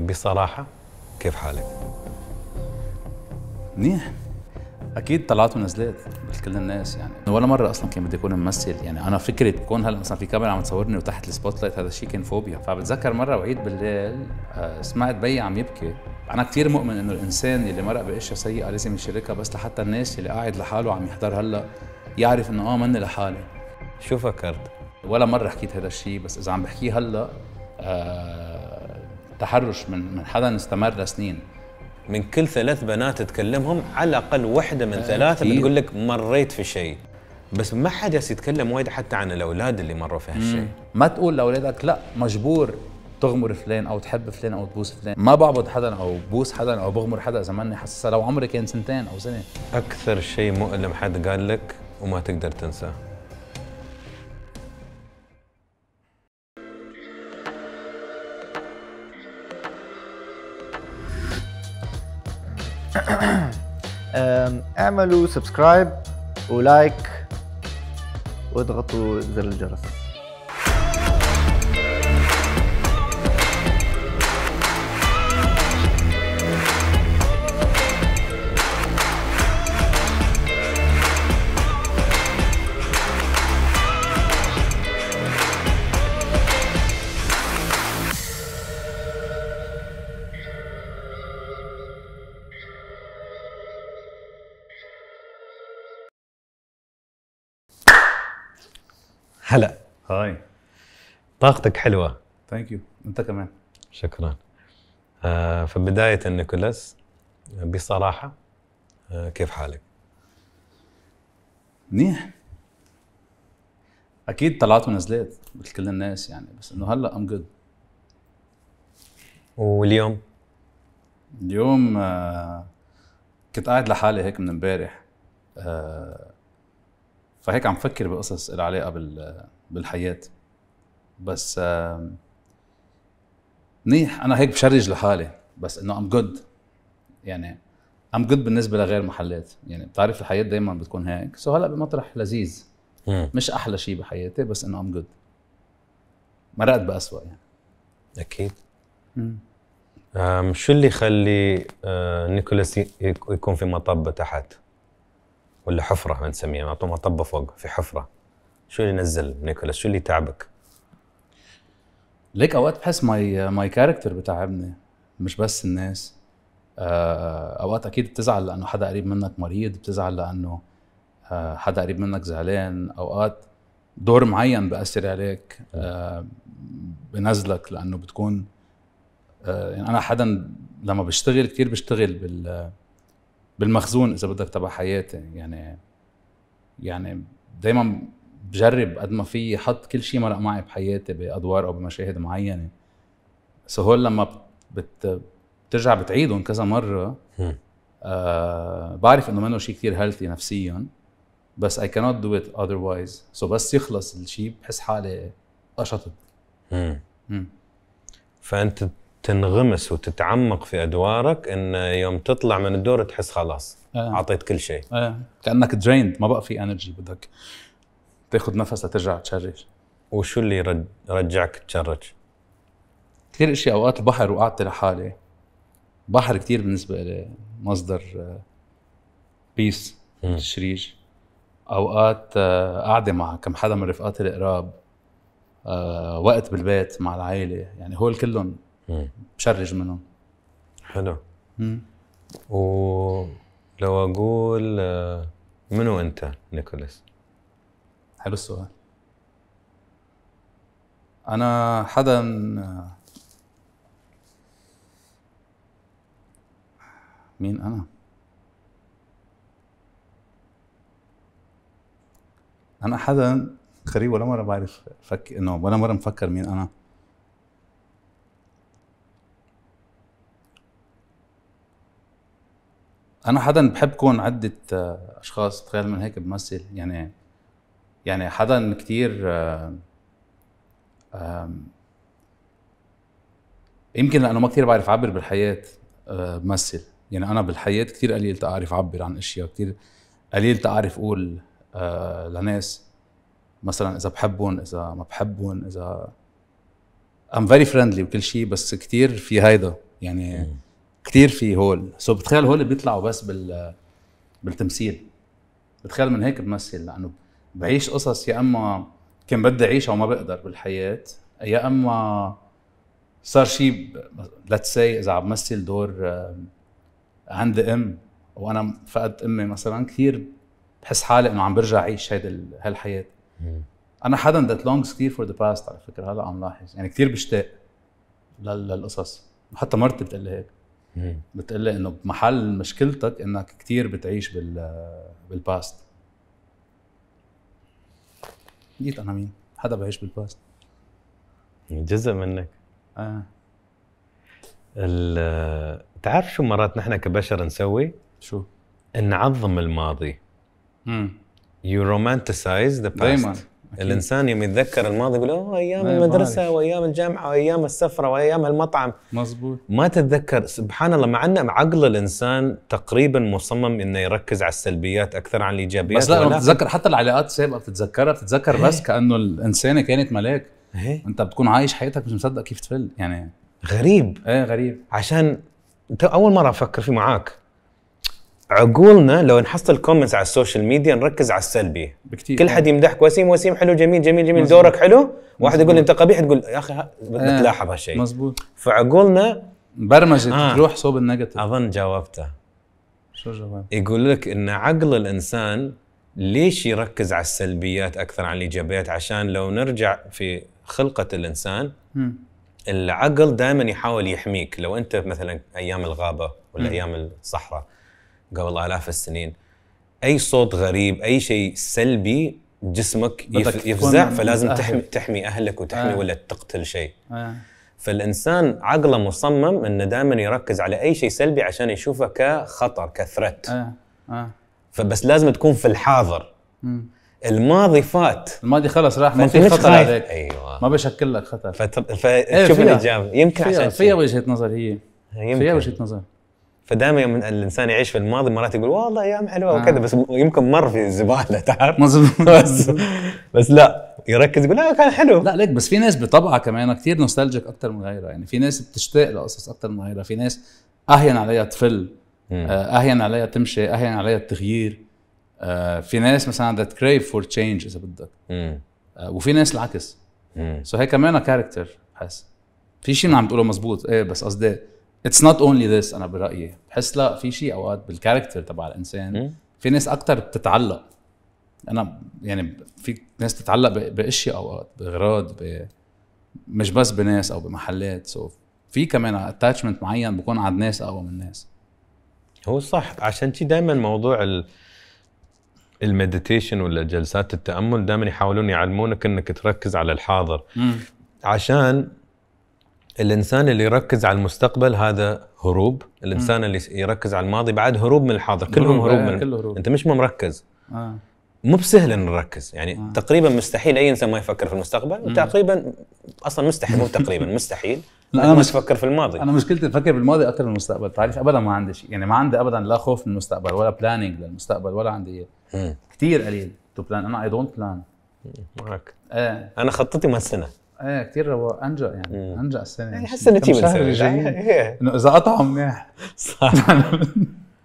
بصراحة كيف حالك؟ منيح اكيد طلعت ونزلت مثل كل الناس يعني ولا مره اصلا كان بدي اكون ممثل يعني انا فكره كون هلا مثلا في كاميرا عم تصورني وتحت السبوت لايت هذا الشيء كان فوبيا فبتذكر مره وعيد بالليل آه، سمعت بي عم يبكي انا كثير مؤمن انه الانسان اللي مرق باشياء سيئه لازم يشاركها بس لحتى الناس اللي قاعد لحاله عم يحضر هلا يعرف انه اه مني لحالي شو فكرت؟ ولا مره حكيت هذا الشيء بس اذا عم بحكيه هلا آه تحرش من من حدا استمر لسنين من كل ثلاث بنات تكلمهم على الاقل وحده من ثلاثه بتقول لك مريت في شيء بس ما حدا يتكلم وايد حتى عن الاولاد اللي مروا في هالشيء ما تقول لاولادك لا مجبور تغمر فلان او تحب فلان او تبوس فلان ما بعبد حدا او بوس حدا او بغمر حدا اذا ماني حاسسها لو عمري كان سنتين او سنه اكثر شيء مؤلم حد قال لك وما تقدر تنساه اعملوا سبسكرايب ولايك واضغطوا زر الجرس هلا هاي طاقتك حلوه ثانك يو انت كمان شكرا آه فبدايه نيكولاس بصراحه آه كيف حالك؟ منيح اكيد طلعت ونزلت مثل كل الناس يعني بس انه هلا ام جود واليوم؟ اليوم آه كنت قاعد لحالي هيك من امبارح آه فهيك عم فكر بقصص العلاقة علاقه بال بالحياه بس منيح انا هيك بشرج لحالي بس انه ام جود يعني ام جود بالنسبه لغير محلات يعني بتعرف الحياه دائما بتكون هيك سو هلا بمطرح لذيذ مش احلى شيء بحياتي بس انه ام جود مرقت باسوء يعني اكيد شو اللي يخلي آه، نيكولاس يكون في مطب تحت؟ ولا حفره احنا نسميها معطوه مطبه فوق في حفره شو اللي نزل نيكولاس شو اللي تعبك؟ ليك اوقات بحس ماي ماي كاركتر بتعبني مش بس الناس آه، اوقات اكيد بتزعل لانه حدا قريب منك مريض بتزعل لانه آه، حدا قريب منك زعلان اوقات دور معين بأثر عليك آه، بنزلك لانه بتكون يعني انا حدا لما بشتغل كثير بشتغل بال بالمخزون اذا بدك تبع حياتي يعني يعني دائما بجرب قد ما في حط كل شيء مرق معي بحياتي بادوار او بمشاهد معينه سو هول لما بت بترجع بتعيدهم كذا مره آه بعرف انه منه شيء كثير هيلثي نفسيا بس اي كانوت دو ات اذروايز سو بس يخلص الشيء بحس حالي قشطت فانت تنغمس وتتعمق في ادوارك ان يوم تطلع من الدور تحس خلاص آه. اعطيت كل شيء آه. كانك دريند ما بقى في انرجي بدك تاخذ نفس لترجع تشرج وشو اللي رج... رجعك تشرج؟ كثير اشياء اوقات البحر وقعدت لحالي بحر كثير بالنسبه لي مصدر بيس آه، تشريج اوقات آه، قاعده مع كم حدا من رفقاتي القراب آه، وقت بالبيت مع العائله يعني هول كلهم بشرج منهم حلو ولو اقول آه، منو انت نيكولاس؟ حلو السؤال انا حدا مين انا؟ انا حدا غريب ولا مره بعرف فك انه ولا مره مفكر مين انا انا حدا بحب كون عده آه، اشخاص تخيل من هيك بمثل يعني يعني حدا كثير آه، يمكن لانه ما كثير بعرف اعبر بالحياه آه، بمثل يعني انا بالحياه كثير قليل تعرف اعبر عن اشياء كثير قليل تعرف اقول لناس مثلا اذا بحبهم اذا ما بحبهم اذا ام فيري فريندلي وكل شيء بس كثير في هيدا يعني كتير في هول سو بتخيل هول بيطلعوا بس بال بالتمثيل بتخيل من هيك بمثل لانه بعيش قصص يا اما كان بدي اعيشها وما بقدر بالحياه يا اما صار شيء ليتس سي اذا عم بمثل دور آه، عندي ام وانا فقدت امي مثلا كثير بحس حالي انه عم برجع اعيش هيدي هالحياه انا حدا ذات لونجز كثير فور ذا باست على فكره هلا عم لاحظ يعني كثير بشتاق للقصص حتى مرتي بتقول لي هيك بتقول لي انه بمحل مشكلتك انك كثير بتعيش بال بالباست جيت انا مين؟ حدا بعيش بالباست جزء منك اه تعرف شو مرات نحن كبشر نسوي؟ شو؟ نعظم الماضي امم يو رومانتسايز ذا باست دايما أكيد. الانسان يوم يتذكر الماضي يقول اوه ايام المدرسه وايام الجامعه وايام السفره وايام المطعم مزبوط ما تتذكر سبحان الله مع ان عقل الانسان تقريبا مصمم انه يركز على السلبيات اكثر عن الايجابيات بس لا بتتذكر تتذكر حتى العلاقات السابقه بتتذكرها بتتذكر إيه. بس كانه الانسانه كانت ملاك هي. إيه. انت بتكون عايش حياتك مش مصدق كيف تفل يعني غريب ايه غريب عشان اول مره افكر فيه معاك عقولنا لو نحصل كومنتس على السوشيال ميديا نركز على السلبي بكتير كل حد آه. يمدحك وسيم وسيم حلو جميل جميل جميل مزبوط. دورك حلو مزبوط. واحد يقول انت قبيح تقول يا اخي تلاحظ آه. هالشيء مزبوط فعقولنا برمجه آه. تروح صوب النيجاتيف اظن جاوبته شو جواب؟ يقول لك ان عقل الانسان ليش يركز على السلبيات اكثر عن الايجابيات عشان لو نرجع في خلقه الانسان م. العقل دائما يحاول يحميك لو انت مثلا ايام الغابه ولا م. ايام الصحراء قبل آلاف السنين أي صوت غريب أي شيء سلبي جسمك يفزع فلازم تحمي, تحمي أهلك وتحمي آه. ولا تقتل شيء آه. فالإنسان عقله مصمم أنه دائما يركز على أي شيء سلبي عشان يشوفه كخطر كثرت آه. آه. فبس لازم تكون في الحاضر م. الماضي فات الماضي خلص راح ما في خطر خايف. عليك ايوه ما بشكل لك خطر فتشوف إيه، فتر... أيوة الاجابه يمكن فيها عشان فيها وجهه نظر هي يمكن. فيها وجهه نظر فدائما يوم الانسان يعيش في الماضي مرات يقول والله ايام حلوه آه. وكذا بس يمكن مر في الزباله تعرف مظبوط بس, بس لا يركز يقول لا كان حلو لا ليك بس في ناس بطبعها كمان كثير نوستالجيك اكثر من غيرها يعني في ناس بتشتاق لقصص اكثر من غيرها في ناس اهين عليها تفل آه، اهين عليها تمشي اهين عليها التغيير آه في ناس مثلا عندها كريف فور تشينج اذا بدك آه وفي ناس العكس سو so هي كمان كاركتر بحس في شيء عم تقوله مزبوط ايه بس قصدي اتس نوت اونلي ذس انا برايي بحس لا في شيء اوقات بالكاركتر تبع الانسان في ناس اكثر بتتعلق انا يعني في ناس تتعلق باشياء اوقات باغراض ب... مش بس بناس او بمحلات سو so في كمان اتاتشمنت معين بكون عند ناس اقوى من ناس هو صح عشان شي دائما موضوع ال... المديتيشن ولا جلسات التامل دائما يحاولون يعلمونك انك تركز على الحاضر مم. عشان الانسان اللي يركز على المستقبل هذا هروب الانسان اللي يركز على الماضي بعد هروب من الحاضر كلهم هروب آه، من كله هروب. انت مش مركز آه. مو بسهل نركز يعني آه. تقريبا مستحيل اي انسان ما يفكر في المستقبل مم. تقريبا اصلا مستحيل مو تقريبا مستحيل لا انا مش فكر في الماضي انا مشكلتي بفكر بالماضي اكثر من المستقبل تعرف ابدا ما عندي شيء يعني ما عندي ابدا لا خوف من المستقبل ولا بلاننج للمستقبل ولا عندي كثير قليل تو بلان انا اي دونت بلان معك ايه انا خطتي من سنه ايه كثير رواق انجا يعني مم. انجا السنه يعني, يعني حسن تيم شهر جايين انه اذا قطعوا إيه. منيح صح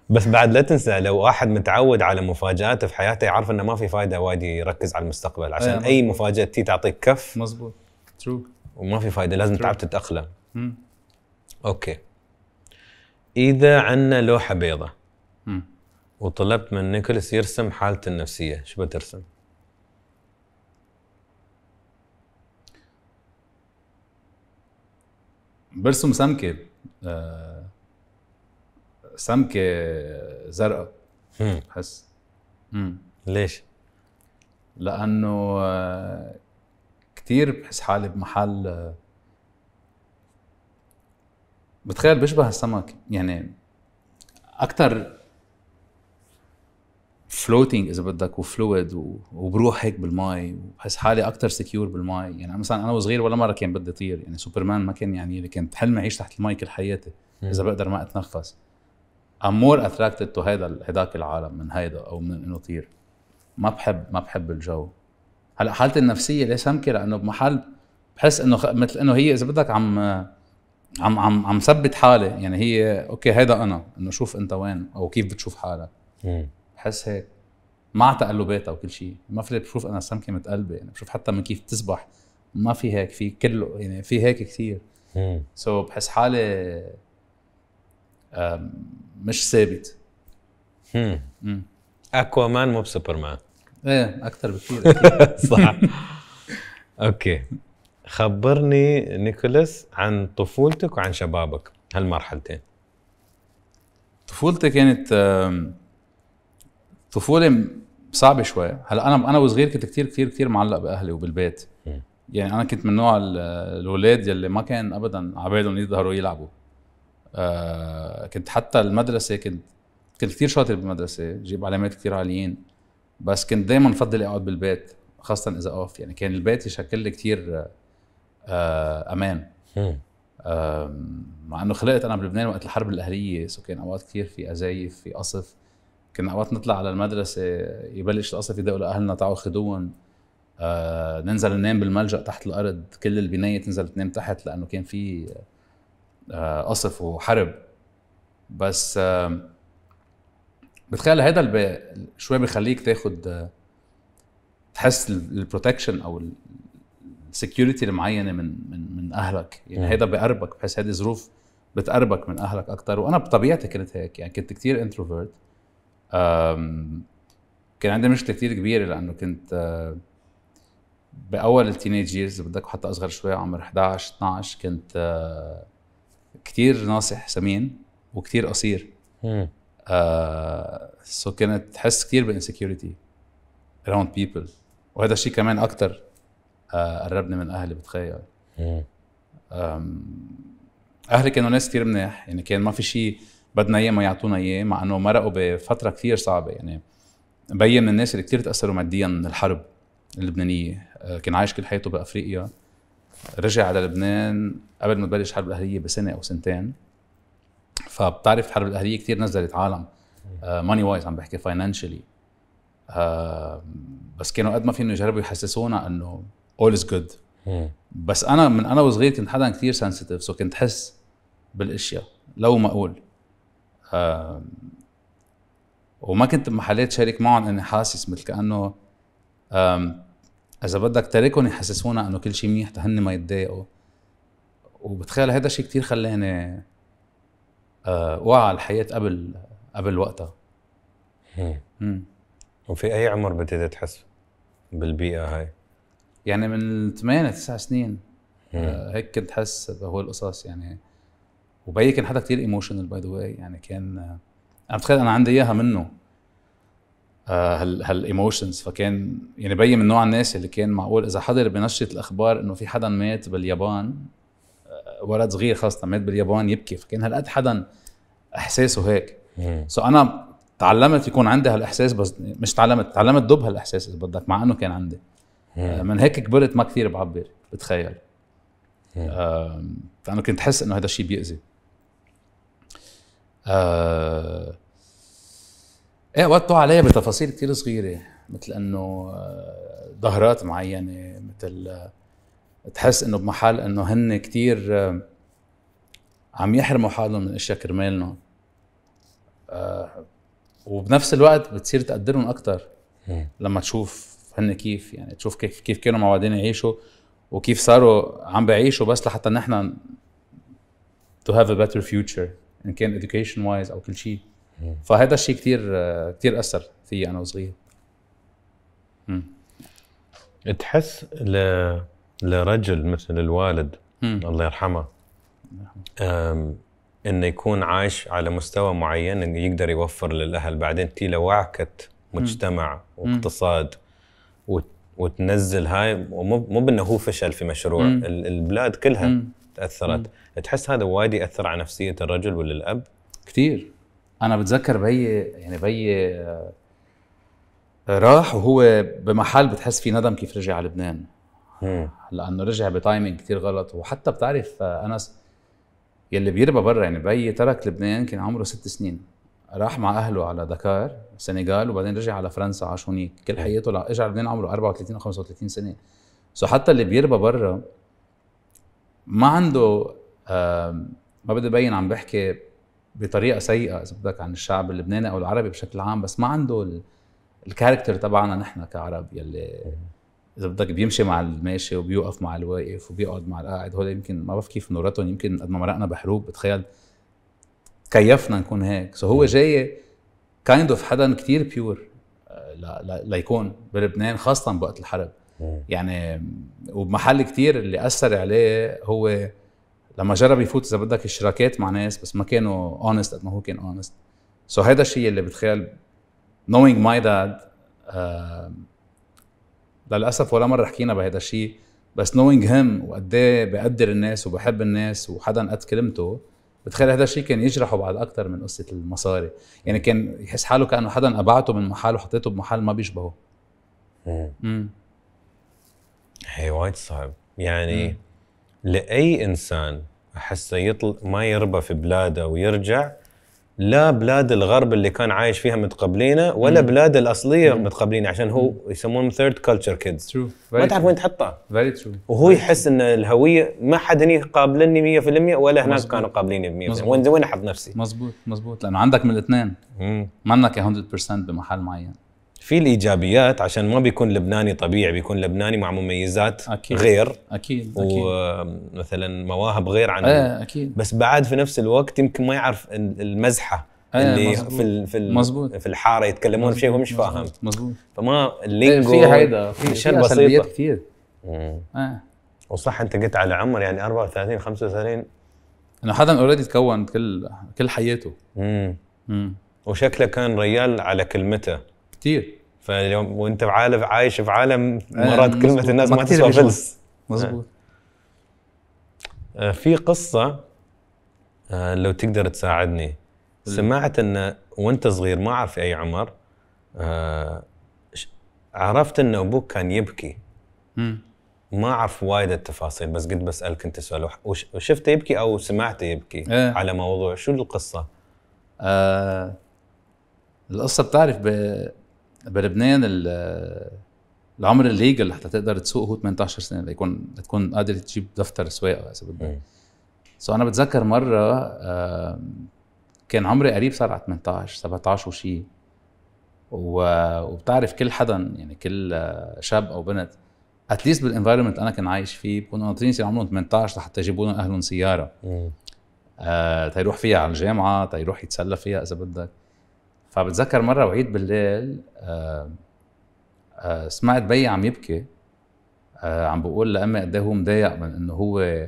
بس بعد لا تنسى لو واحد متعود على مفاجآت في حياته يعرف انه ما في فايده وايد يركز على المستقبل عشان إيه، اي مفاجاه تي تعطيك كف مزبوط ترو وما في فايده لازم تعب تتاقلم اوكي اذا عندنا لوحه بيضاء وطلبت من نيكولاس يرسم حالته النفسيه شو بترسم؟ برسم سمكه آه، سمكه زرقاء بحس ليش؟ لانه آه، كثير بحس حالي بمحل آه، بتخيل بشبه السمك يعني اكثر فلوتينج اذا بدك وفلويد وبروح هيك بالماء وبحس حالي اكثر سكيور بالماء يعني مثلا انا وصغير ولا مره كان بدي اطير يعني سوبرمان ما كان يعني لي كنت حلمي اعيش تحت الماي كل حياتي اذا بقدر ما اتنفس ام مور اتراكتد تو هيدا هداك العالم من هيدا او من انه اطير ما بحب ما بحب الجو هلا حالتي النفسيه ليش همكي لانه بمحل بحس انه خ... مثل انه هي اذا بدك عم عم عم عم ثبت حالي يعني هي اوكي هيدا انا انه شوف انت وين او كيف بتشوف حالك بحس هيك مع تقلباتها وكل شيء ما في بشوف انا سمكه متقلبه يعني بشوف حتى من كيف تسبح ما في هيك في كله يعني في هيك كثير سو so بحس حالي مش ثابت اكوا مان مو بسوبر مان ايه اكثر بكثير صح اوكي خبرني نيكولاس عن طفولتك وعن شبابك هالمرحلتين طفولتي كانت طفوله صعبه شوي هلا انا انا وصغير كنت كثير كثير كثير معلق باهلي وبالبيت يعني انا كنت من نوع الاولاد يلي ما كان ابدا عبالهم يظهروا يلعبوا آه كنت حتى المدرسه كنت كنت كثير شاطر بالمدرسه جيب علامات كثير عاليين بس كنت دائما افضل اقعد بالبيت خاصه اذا اوف يعني كان البيت يشكل لي كثير آه امان آه مع انه خلقت انا بلبنان وقت الحرب الاهليه سو كان اوقات كثير في ازايف في قصف كنا اوقات نطلع على المدرسه يبلش القصف يدقوا لاهلنا تعوا خدوهم آه ننزل ننام بالملجا تحت الارض كل البنايه تنزل تنام تحت لانه كان في آه قصف وحرب بس آه بتخيل هذا اللي شوي بخليك تاخد آه تحس البروتكشن او السكيورتي المعينه من من من اهلك يعني هذا بقربك بحس هذه ظروف بتقربك من اهلك اكثر وانا بطبيعتي كنت هيك يعني كنت كثير انتروفيرت كان عندي مشكله كتير كبيره لانه كنت آه، باول التينيج ييرز بدك حتى اصغر شوي عمر 11 12 كنت آه، كتير ناصح سمين وكتير قصير سو آه، كانت تحس كتير بانسكيورتي اراوند بيبل وهذا الشيء كمان اكثر قربني من اهلي بتخيل اهلي كانوا ناس كثير منيح يعني كان ما في شيء بدنا اياه ما يعطونا اياه مع انه مرقوا بفتره كثير صعبه يعني بين من الناس اللي كثير تاثروا ماديا من الحرب اللبنانيه آه، كان عايش كل حياته بافريقيا رجع على لبنان قبل ما تبلش الحرب الاهليه بسنه او سنتين فبتعرف الحرب الاهليه كثير نزلت عالم ماني آه، وايز عم بحكي فاينانشلي آه، بس كانوا قد ما فيهم يجربوا يحسسونا انه اول از جود بس انا من انا وصغير كنت حدا كثير سنسيتيف سو كنت حس بالاشياء لو ما اقول وما كنت بمحلات شارك معهم اني حاسس مثل كانه اذا بدك تاركهم يحسسونا انه كل شيء منيح تهن ما يتضايقوا وبتخيل هذا الشيء كثير خلاني آه، وعى الحياه قبل قبل وقتها وفي اي عمر بديت تحس بالبيئه هاي؟ يعني من 8 9 سنين آه، هيك كنت حس بهول القصص يعني وبي كان حدا كتير ايموشنال باي ذا واي يعني كان انا بتخيل انا عندي اياها منه آه، هال هالايموشنز فكان يعني بي من نوع الناس اللي كان معقول اذا حضر بنشره الاخبار انه في حدا مات باليابان آه، ولد صغير خاصه مات باليابان يبكي فكان هالقد حدا احساسه هيك سو so انا تعلمت يكون عندي هالاحساس بس مش تعلمت تعلمت دوب هالاحساس اذا بدك مع انه كان عندي آه، من هيك كبرت ما كثير بعبر بتخيل فانا كنت حس انه هذا الشيء بيأذي آه ايه وقتوا علي بتفاصيل كثير صغيره مثل انه آه، ظهرات معينه مثل آه، تحس انه بمحل انه هن كثير آه، عم يحرموا حالهم من اشياء كرمالهم آه وبنفس الوقت بتصير تقدرهم اكثر لما تشوف هن كيف يعني تشوف كيف كيف كانوا معودين يعيشوا وكيف صاروا عم بعيشوا بس لحتى نحن to have a better future ان كان اديوكيشن وايز او كل شيء فهذا الشيء كثير كثير اثر في انا وصغير تحس ل... لرجل مثل الوالد مم. الله يرحمه انه يكون عايش على مستوى معين انه يقدر يوفر للاهل بعدين تي لوعكه مجتمع مم. واقتصاد وتنزل هاي مو مو بانه هو فشل في مشروع مم. البلاد كلها مم. تاثرت م. تحس هذا وايد ياثر على نفسيه الرجل ولا الاب كثير انا بتذكر بي يعني بي آه، راح وهو بمحل بتحس فيه ندم كيف رجع على لبنان لانه رجع بتايمينج كثير غلط وحتى بتعرف آه، انس يلي بيربى برا يعني بيي ترك لبنان كان عمره ست سنين راح مع اهله على دكار السنغال وبعدين رجع على فرنسا عاش هونيك كل حياته اجى على لبنان عمره 34 و 35 سنه سو حتى اللي بيربى برا ما عنده ما بدي ابين عم بحكي بطريقه سيئه اذا بدك عن الشعب اللبناني او العربي بشكل عام بس ما عنده الكاركتر تبعنا نحن كعرب يلي اذا بدك بيمشي مع الماشي وبيوقف مع الواقف وبيقعد مع القاعد هول يمكن ما بعرف كيف نورتهم يمكن قد ما مرقنا بحروب بتخيل كيفنا نكون هيك سو so هو جاي كايند اوف حدا كثير بيور آه، ليكون بلبنان خاصه بوقت الحرب يعني وبمحل كتير اللي اثر عليه هو لما جرب يفوت اذا بدك الشراكات مع ناس بس ما كانوا اونست قد ما هو كان اونست سو so هيدا الشيء اللي بتخيل نوينج ماي داد للاسف ولا مره حكينا بهيدا الشيء بس نوينج هيم وقد ايه بقدر الناس وبحب الناس وحدا قد كلمته بتخيل هذا الشيء كان يجرحه بعد اكثر من قصه المصاري يعني كان يحس حاله كانه حدا ابعته من محل وحطيته بمحل ما بيشبهه امم هي إيه، وايد صعب يعني م. لاي انسان احسه يطل ما يربى في بلاده ويرجع لا بلاد الغرب اللي كان عايش فيها متقبلينه ولا مم. بلاده الاصليه مم. متقبلينه عشان هو يسمونهم ثيرد كلتشر كيدز ما تعرف وين تحطه فيري ترو وهو يحس ان الهويه ما حد هني قابلني 100% ولا هناك كانوا قابليني 100% وين وين احط نفسي مزبوط مزبوط لانه عندك من الاثنين ما انك 100% بمحل معين في الايجابيات عشان ما بيكون لبناني طبيعي بيكون لبناني مع مميزات أكيد غير اكيد اكيد ومثلا مواهب غير عن إيه، اكيد بس بعد في نفس الوقت يمكن ما يعرف المزحه آه اللي مزبوط. في في مزبوط. في الحاره يتكلمون بشيء هو مش فاهم مزبوط فما إيه، اللينجو في هيدا في سلبيات كثير آه. وصح انت قلت على عمر يعني 34 35 انه حدا اوريدي تكون كل كل حياته امم امم وشكله كان ريال على كلمته كثير فاليوم وانت عارف عايش في عالم آه، مرات كلمه الناس ما تسوى فلس آه. مظبوط آه، في قصه لو تقدر تساعدني سمعت ان وانت صغير ما اعرف اي عمر عرفت ان ابوك كان يبكي ما اعرف وايد التفاصيل بس قد بسالك انت سؤال وشفته يبكي او سمعته يبكي آه. على موضوع شو القصه؟ آه القصه بتعرف بلبنان العمر الليجل حتى تقدر تسوق هو 18 سنه ليكون تكون قادر تجيب دفتر سواقه اذا بدك سو انا بتذكر مره كان عمري قريب صار على 18 17 وشي وبتعرف كل حدا يعني كل آه، شاب او بنت اتليست بالانفايرمنت انا كنت عايش فيه بكونوا ناطرين يصير عمرهم 18 لحتى يجيبوا لهم اهلهم سياره آه تيروح فيها على الجامعه تيروح يتسلى فيها اذا بدك فبتذكر مره وعيد بالليل آه، آه، سمعت بيي عم يبكي آه، عم بقول لامي قد إيه هو مضايق من انه هو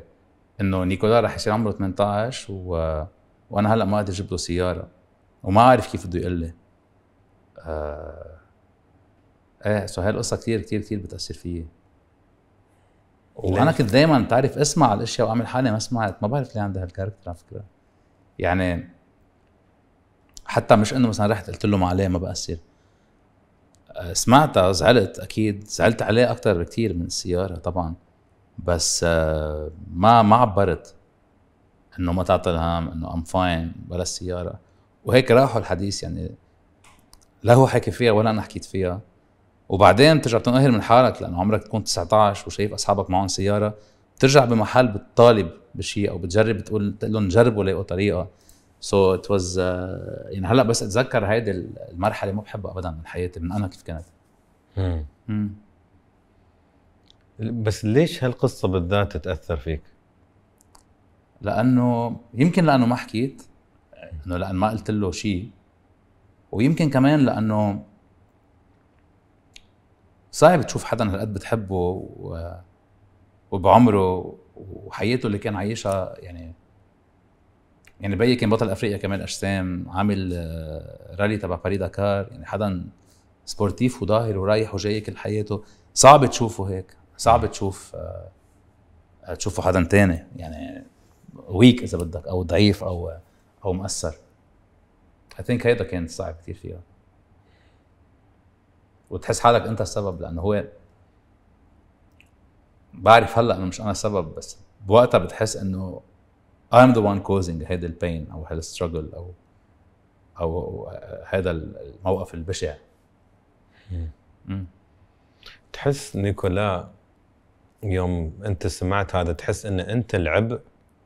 انه نيكولا رح يصير عمره 18 و... وانا هلا ما قادر اجيب له سياره وما عارف كيف بده يقول لي آه... ايه سو هاي القصه كثير كثير كثير بتاثر فيي وانا كنت دائما بتعرف اسمع الاشياء واعمل حالي ما سمعت ما بعرف ليه عندها هالكاركتر على فكره يعني حتى مش انه مثلا رحت قلت له ما عليه ما بأثر آه، سمعتها زعلت اكيد زعلت عليه اكثر بكثير من السياره طبعا بس آه، ما ما عبرت انه ما تعطي الهام انه ام فاين ولا السياره وهيك راحوا الحديث يعني لا هو حكي فيها ولا انا حكيت فيها وبعدين بترجع بتنقهر من حالك لانه عمرك تكون 19 وشايف اصحابك معهم سياره بترجع بمحل بتطالب بشيء او بتجرب بتقول تقول لهم جربوا لقوا طريقه سو ات واز يعني هلا بس اتذكر هيدي المرحله ما بحبها ابدا من حياتي من انا كيف كانت مم. مم. بس ليش هالقصه بالذات تاثر فيك؟ لانه يمكن لانه ما حكيت انه لان ما قلت له شيء ويمكن كمان لانه صعب تشوف حدا هالقد بتحبه و... وبعمره وحياته اللي كان عايشها يعني يعني بيي كان بطل افريقيا كمال اجسام عامل آه، رالي تبع باري داكار يعني حدا سبورتيف وظاهر ورايح وجاي كل حياته صعب تشوفه هيك صعب تشوف آه، آه، تشوفه حدا تاني يعني ويك اذا بدك او ضعيف او او مؤثر اي ثينك هيدا كان صعب كثير فيها وتحس حالك انت السبب لانه هو بعرف هلا انه مش انا السبب بس بوقتها بتحس انه I am the one causing هيدا البين او هيدا struggle او او هذا الموقف البشع تحس نيكولا يوم انت سمعت هذا تحس ان انت العبء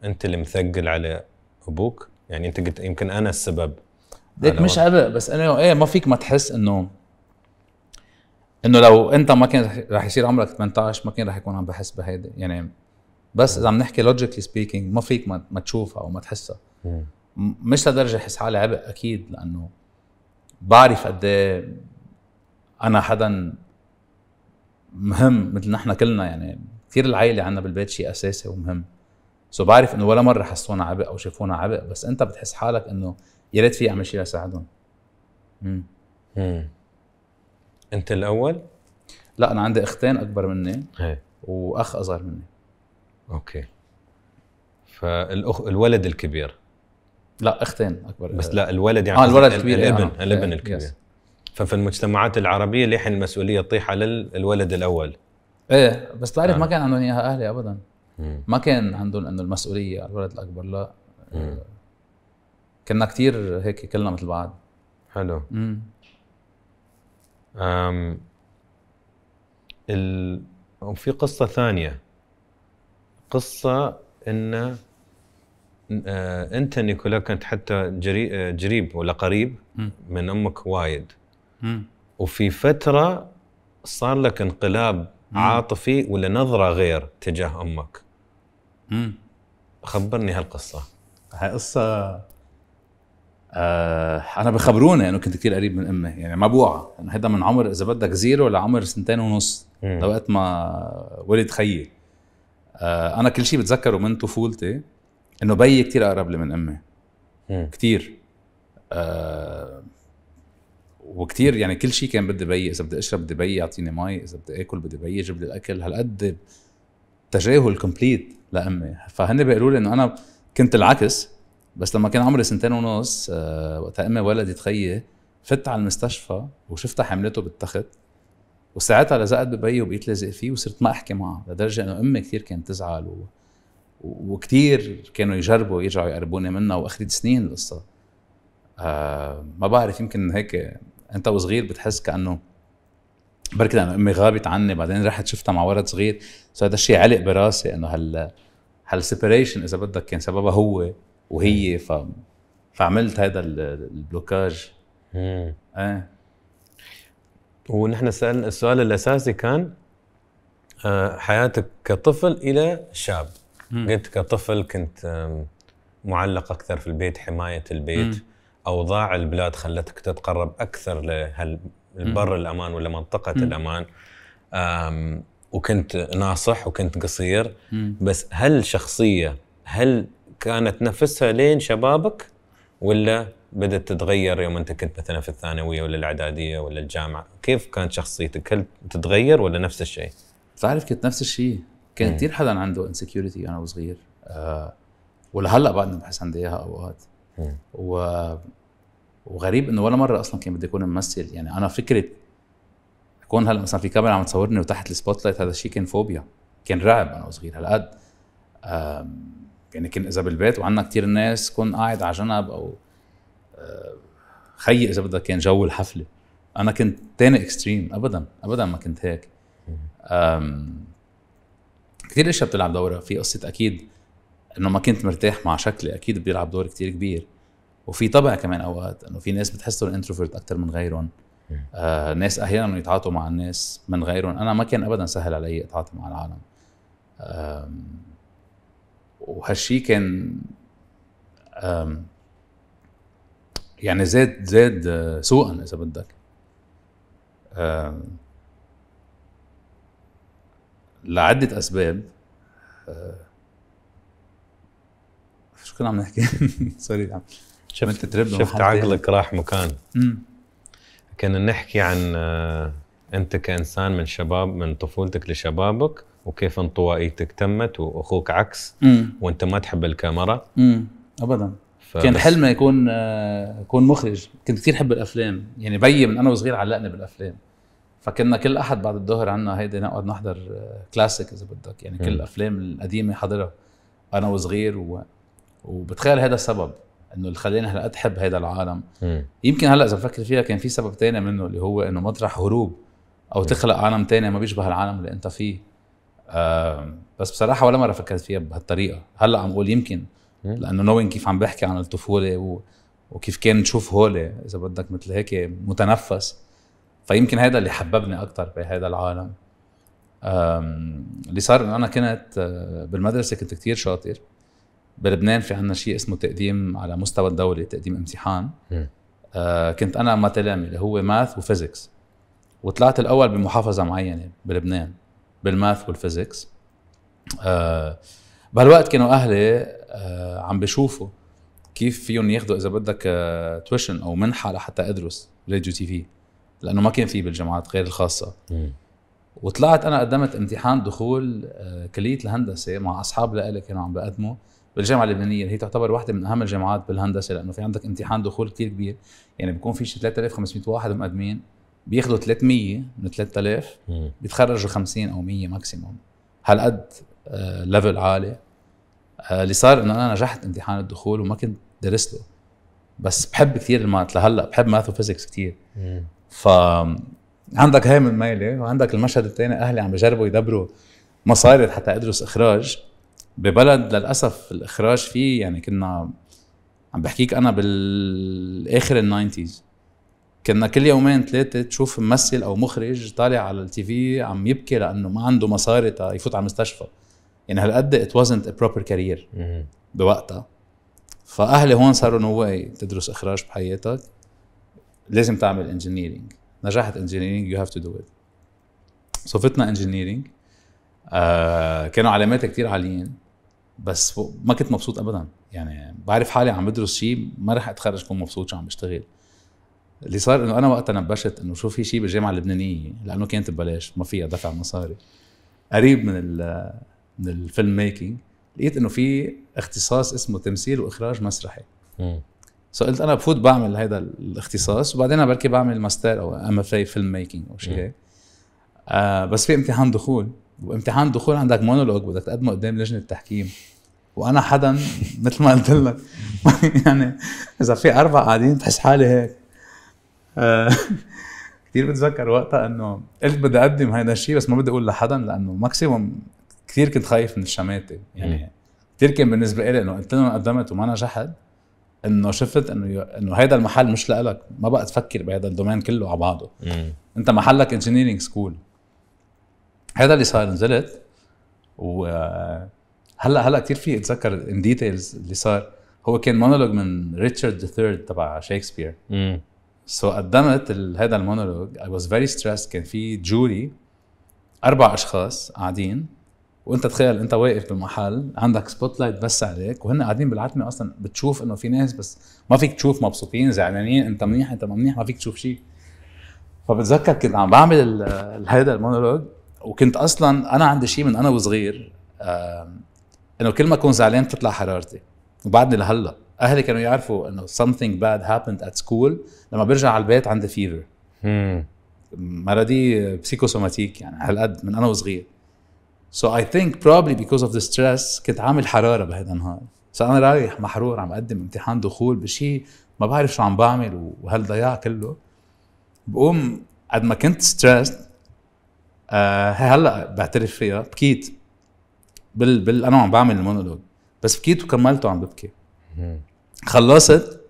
انت اللي مثقل على ابوك يعني انت قلت يمكن انا السبب ليك مش عبء بس انا ايه ما فيك ما تحس انه انه لو انت ما كان رح يصير عمرك 18 ما كان رح يكون عم بحس بهيدا يعني بس اذا عم نحكي لوجيكلي سبيكينج ما فيك ما, ما تشوفها او ما تحسها مش لدرجه احس حالي عبء اكيد لانه بعرف قد إيه انا حدا مهم مثل نحن كلنا يعني كثير العائله عندنا بالبيت شيء اساسي ومهم سو بعرف انه ولا مره حسونا عبء او شافونا عبء بس انت بتحس حالك انه يا ريت في اعمل شيء لاساعدهم انت الاول؟ لا انا عندي اختين اكبر مني هي. واخ اصغر مني اوكي فالاخ الولد الكبير لا اختين اكبر بس لا الولد يعني اه الولد الكبير الابن آه. الابن إيه، الكبير يس. ففي المجتمعات العربيه لحين المسؤوليه تطيح على الولد الاول ايه بس تعرف آه. ما كان عندهم اياها اهلي ابدا مم. ما كان عندهم انه المسؤوليه على الولد الاكبر لا مم. كنا كثير هيك كلنا مثل بعض حلو امم ال... وفي قصه ثانيه قصه ان آه، انت نيكولا كنت حتى جري آه، جريب ولا قريب من امك وايد وفي فتره صار لك انقلاب عاطفي ولا نظره غير تجاه امك خبرني هالقصه هاي قصه آه انا بخبروني انه كنت كثير قريب من امي يعني ما بوعى هذا من عمر اذا بدك زيرو لعمر سنتين ونص لوقت ما ولد خيي آه، انا كل شيء بتذكره من طفولتي انه بيي كثير اقرب لي من امي كثير أه وكثير يعني كل شيء كان بدي بيي اذا بدي اشرب بدي بيي يعطيني مي اذا بدي اكل بدي بيي يجيب لي الاكل هالقد تجاهل كومبليت لامي فهن بيقولوا لي انه انا كنت العكس بس لما كان عمري سنتين ونص أه وقتها امي ولدت خيي فت على المستشفى وشفتها حملته بالتخت وساعتها لزقت ببي وبقيت لازق فيه وصرت ما احكي معه لدرجه انه امي كثير كانت تزعل و... وكثير كانوا يجربوا يرجعوا يقربوني منها واخذت سنين القصه آه ما بعرف يمكن هيك انت وصغير بتحس كانه بركي لانه امي غابت عني بعدين رحت شفتها مع ولد صغير سو هذا الشيء علق براسي انه هال هالسيبريشن اذا بدك كان سببها هو وهي ف فعملت هذا البلوكاج ايه ونحن سالنا السؤال الاساسي كان آه، حياتك كطفل الى شاب قلت كطفل كنت معلق اكثر في البيت حمايه البيت م. اوضاع البلاد خلتك تتقرب اكثر لهالبر الامان ولا منطقه الامان وكنت ناصح وكنت قصير بس هل شخصيه هل كانت نفسها لين شبابك ولا بدات تتغير يوم انت كنت مثلا في الثانويه ولا الاعداديه ولا الجامعه كيف كانت شخصيتك هل تتغير ولا نفس الشيء بتعرف كنت نفس الشيء كان كثير حدا عنده انسكيورتي انا وصغير أه ولهلا بعدني بحس عندي اياها اوقات و... وغريب انه ولا مره اصلا كان بدي اكون ممثل يعني انا فكره كون هلا مثلا في كاميرا عم تصورني وتحت السبوت لايت هذا الشيء كان فوبيا كان رعب انا وصغير هالقد يعني كان اذا بالبيت وعندنا كثير ناس كون قاعد على جنب او خيي اذا بدك كان جو الحفله انا كنت تاني اكستريم ابدا ابدا ما كنت هيك كثير اشياء بتلعب دورها في قصه اكيد انه ما كنت مرتاح مع شكلي اكيد بيلعب دور كثير كبير وفي طبع كمان اوقات انه في ناس بتحسهم انتروفيرت اكثر من غيرهم آه ناس احيانا يتعاطوا مع الناس من غيرهم انا ما كان ابدا سهل علي اتعاطى مع العالم وهالشي كان يعني زاد زاد آه، سوءا اذا بدك لعدة أسباب آه، شو كنا عم نحكي؟ سوري عم شفت شفت عقلك راح مكان كنا نحكي عن آه، أنت كإنسان من شباب من طفولتك لشبابك وكيف انطوائيتك تمت وأخوك عكس مم. وأنت ما تحب الكاميرا مم. أبدا كان حلمي اكون اكون آه، مخرج كنت كثير حب الافلام يعني بيي من انا وصغير علقني بالافلام فكنا كل احد بعد الظهر عنا هيدي نقعد نحضر كلاسيك آه، اذا بدك يعني كل الافلام القديمه حضرها انا وصغير و... وبتخيل هذا السبب انه اللي خلاني هلا احب هذا العالم م. يمكن هلا اذا بفكر فيها كان في سبب تاني منه اللي هو انه مطرح هروب او م. تخلق عالم تاني ما بيشبه العالم اللي انت فيه بس بصراحه ولا مره فكرت فيها بهالطريقه هلا عم اقول يمكن لانه نوين كيف عم بحكي عن الطفوله و... وكيف كان نشوف هولي اذا بدك مثل هيك متنفس فيمكن هذا اللي حببني اكثر بهذا العالم اللي صار انه انا كنت آه، بالمدرسه كنت كثير شاطر بلبنان في عنا شيء اسمه تقديم على مستوى الدوله تقديم امتحان آه كنت انا مثلا اللي هو ماث وفيزكس وطلعت الاول بمحافظه معينه بلبنان بالماث والفيزكس آه بهالوقت كانوا اهلي آه، عم بشوفه كيف فيهم ياخذوا اذا بدك آه، تويشن او منحه لحتى ادرس راديو تي في لانه ما كان في بالجامعات غير الخاصه وطلعت انا قدمت امتحان دخول آه، كليه الهندسه مع اصحاب لإلي كانوا عم بقدموا بالجامعه اللبنانيه اللي هي تعتبر واحده من اهم الجامعات بالهندسه لانه في عندك امتحان دخول كثير كبير يعني بيكون في شي 3500 واحد مقدمين بياخذوا 300 من 3000 بيتخرجوا 50 او 100 ماكسيموم هالقد ليفل عالي آه، اللي صار انه انا نجحت امتحان الدخول وما كنت درس له بس بحب كثير المات لهلا بحب ماث وفيزكس كثير ف عندك هاي من ميله وعندك المشهد الثاني اهلي عم بجربوا يدبروا مصاري حتى ادرس اخراج ببلد للاسف الاخراج فيه يعني كنا عم بحكيك انا بالاخر الناينتيز كنا كل يومين ثلاثه تشوف ممثل او مخرج طالع على التي في عم يبكي لانه ما عنده مصاري يفوت على المستشفى يعني هالقد ات wasn't a proper career بوقتها فاهلي هون صاروا نو واي تدرس اخراج بحياتك لازم تعمل انجينيرينج نجحت انجينيرينج يو هاف تو دو ات سو فتنا انجينيرينج آه، كانوا علاماتي كتير عاليين بس ما كنت مبسوط ابدا يعني بعرف حالي عم بدرس شيء ما رح اتخرج كون مبسوط شو عم بشتغل اللي صار انه انا وقتها نبشت انه شو في شيء بالجامعه اللبنانيه لانه كانت ببلاش ما فيها دفع مصاري قريب من من الفيلم ميكينج لقيت انه في اختصاص اسمه تمثيل واخراج مسرحي سو قلت انا بفوت بعمل هذا الاختصاص وبعدين بركي بعمل ماستر او ام اف اي فيلم ميكينج او شيء هيك آه بس في امتحان دخول وامتحان دخول عندك مونولوج بدك تقدمه قدام لجنه التحكيم وانا حدا مثل ما قلت لك يعني اذا في اربع قاعدين بتحس حالي هيك آه، كثير بتذكر وقتها انه قلت بدي اقدم هذا الشيء بس ما بدي اقول لحدا لانه ماكسيموم كثير كنت خايف من الشماته يعني كثير كان بالنسبه لي انه قلت لهم قدمت وما نجحت انه شفت انه انه هذا المحل مش لإلك ما بقى تفكر بهذا الدومين كله على بعضه انت محلك انجينيرنج سكول هذا اللي صار نزلت و هلا هلا كثير في اتذكر ان ديتيلز اللي صار هو كان مونولوج من ريتشارد ثيرد تبع شكسبير سو so قدمت هذا المونولوج اي واز فيري ستريس كان في جوري اربع اشخاص قاعدين وانت تخيل انت واقف بالمحل عندك سبوت لايت بس عليك وهن قاعدين بالعتمه اصلا بتشوف انه في ناس بس ما فيك تشوف مبسوطين زعلانين انت منيح انت ما منيح ما فيك تشوف شيء فبتذكر كنت عم بعمل هيدا المونولوج وكنت اصلا انا عندي شيء من انا وصغير انه كل ما اكون زعلان تطلع حرارتي وبعدني لهلا اهلي كانوا يعرفوا انه something bad happened at school لما برجع على البيت عندي فيفر مرضي بسيكوسوماتيك يعني هالقد من انا وصغير So I think probably because of the stress كنت عامل حراره بهيدا النهار. So انا رايح محرور عم اقدم امتحان دخول بشيء ما بعرف شو عم بعمل وهالضياع كله. بقوم قد ما كنت ستريسد آه هلا بعترف فيها بكيت بال بال انا عم بعمل المونولوج بس بكيت وكملته وعم ببكي. خلصت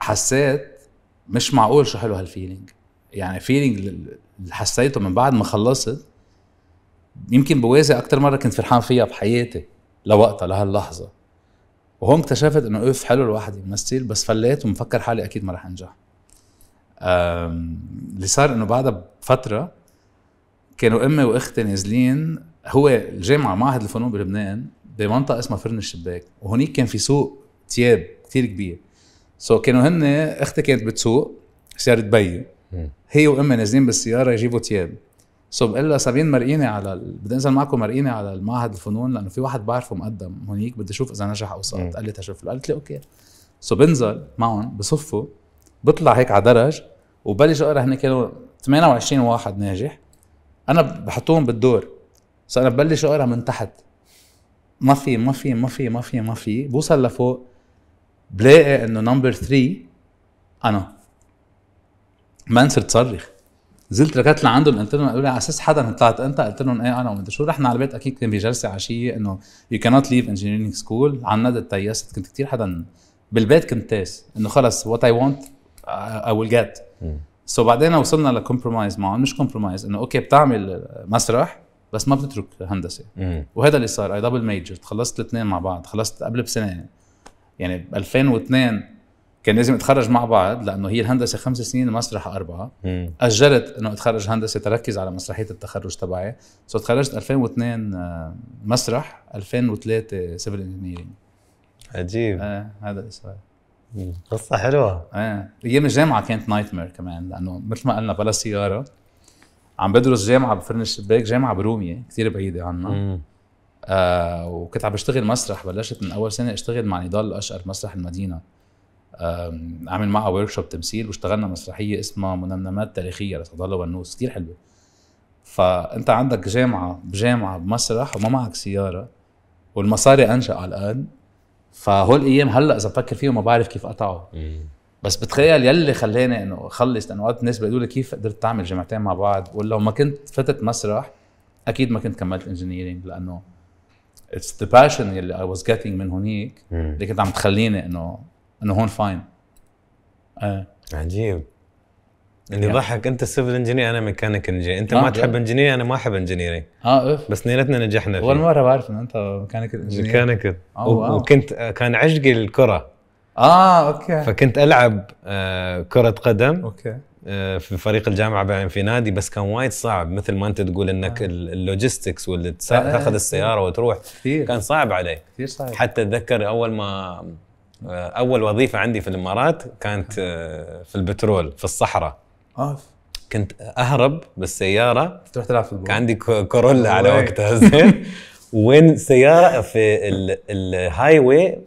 حسيت مش معقول شو حلو هالفيلينج يعني فيلينج اللي حسيته من بعد ما خلصت يمكن بوازي اكثر مره كنت فرحان فيها بحياتي لوقتها لهاللحظه وهون اكتشفت انه اوف حلو الواحد يمثل طيب، بس فليت ومفكر حالي اكيد ما رح انجح اللي صار انه بعدها بفتره كانوا امي واختي نازلين هو الجامعه معهد الفنون بلبنان بمنطقه اسمها فرن الشباك وهونيك كان في سوق تياب كثير كبير سو so كانوا هن اختي كانت بتسوق سياره بي هي وامي نازلين بالسياره يجيبوا تياب سو بقول لها سابين مرقيني على ال... بدي انزل معكم مرقيني على المعهد الفنون لانه في واحد بعرفه مقدم هونيك بدي اشوف اذا نجح او سقط قال لي تشوف قالت لي اوكي سو بنزل معهم بصفوا بطلع هيك على درج وبلش اقرا هناك كانوا 28 واحد ناجح انا بحطهم بالدور سو انا ببلش اقرا من تحت ما في ما في ما في ما في ما في بوصل لفوق بلاقي انه نمبر 3 انا ما صرت صرخ نزلت ركبت لعندهم قلت لهم قالوا لي على اساس حدا طلعت انت قلت لهم ايه انا ومدري شو رحنا على البيت اكيد كان بجلسه عشيه انه يو كانوت ليف انجينيرنج سكول عندت تيست كنت كثير حدا بالبيت كنت تاس انه خلص وات اي ونت اي ويل جيت سو بعدين وصلنا لكومبرومايز معهم مش كومبرومايز انه اوكي بتعمل مسرح بس ما بتترك هندسه مم. وهذا اللي صار اي دبل ميجر خلصت الاثنين مع بعض خلصت قبل بسنه يعني 2002 كان لازم اتخرج مع بعض لانه هي الهندسه خمس سنين المسرح اربعه مم. اجلت انه اتخرج هندسه تركز على مسرحيه التخرج تبعي سو تخرجت 2002 آه، مسرح 2003 سيفل انجينيرنج عجيب آه هذا السؤال قصة حلوة ايه ايام الجامعة كانت نايت مير كمان لانه مثل ما قلنا بلا سيارة عم بدرس جامعة بفرن الشباك جامعة برومية كثير بعيدة عنا آه وكنت عم بشتغل مسرح بلشت من اول سنة اشتغل مع نضال الاشقر مسرح المدينة عامل معها ورك شوب تمثيل واشتغلنا مسرحيه اسمها منمنمات تاريخيه لصد الله بنوس كثير حلوه فانت عندك جامعه بجامعه بمسرح وما معك سياره والمصاري انشا على الان فهول ايام هلا اذا بفكر فيهم ما بعرف كيف قطعوا بس بتخيل يلي خلاني انه اخلص لانه وقت الناس بيقولوا لي كيف قدرت تعمل جامعتين مع بعض ولو ما كنت فتت مسرح اكيد ما كنت كملت انجينيرينج لانه اتس ذا باشن يلي اي واز جيتنج من هونيك اللي كنت عم تخليني انه انه هون فاين آه. عجيب اللي يعني. ضحك انت سيفل انجينير انا ميكانيك انجينير انت ما تحب انجينير انا ما احب انجينير اه اوف بس نيلتنا نجحنا فيه اول مره بعرف ان انت ميكانيك انجينير ميكانيك وكنت كان عشقي الكره اه اوكي فكنت العب آه، كره قدم اوكي آه، في فريق الجامعه بعدين في نادي بس كان وايد صعب مثل ما انت تقول انك آه. اللوجيستكس واللي آه، تاخذ السياره وتروح كثير كان صعب علي كثير صعب حتى اتذكر اول ما آه، اول وظيفه عندي في الامارات كانت آه، في البترول في الصحراء أوف. آه. كنت اهرب بالسياره تروح تلعب في كان عندي كورولا على وقتها زين وين سياره في الهاي واي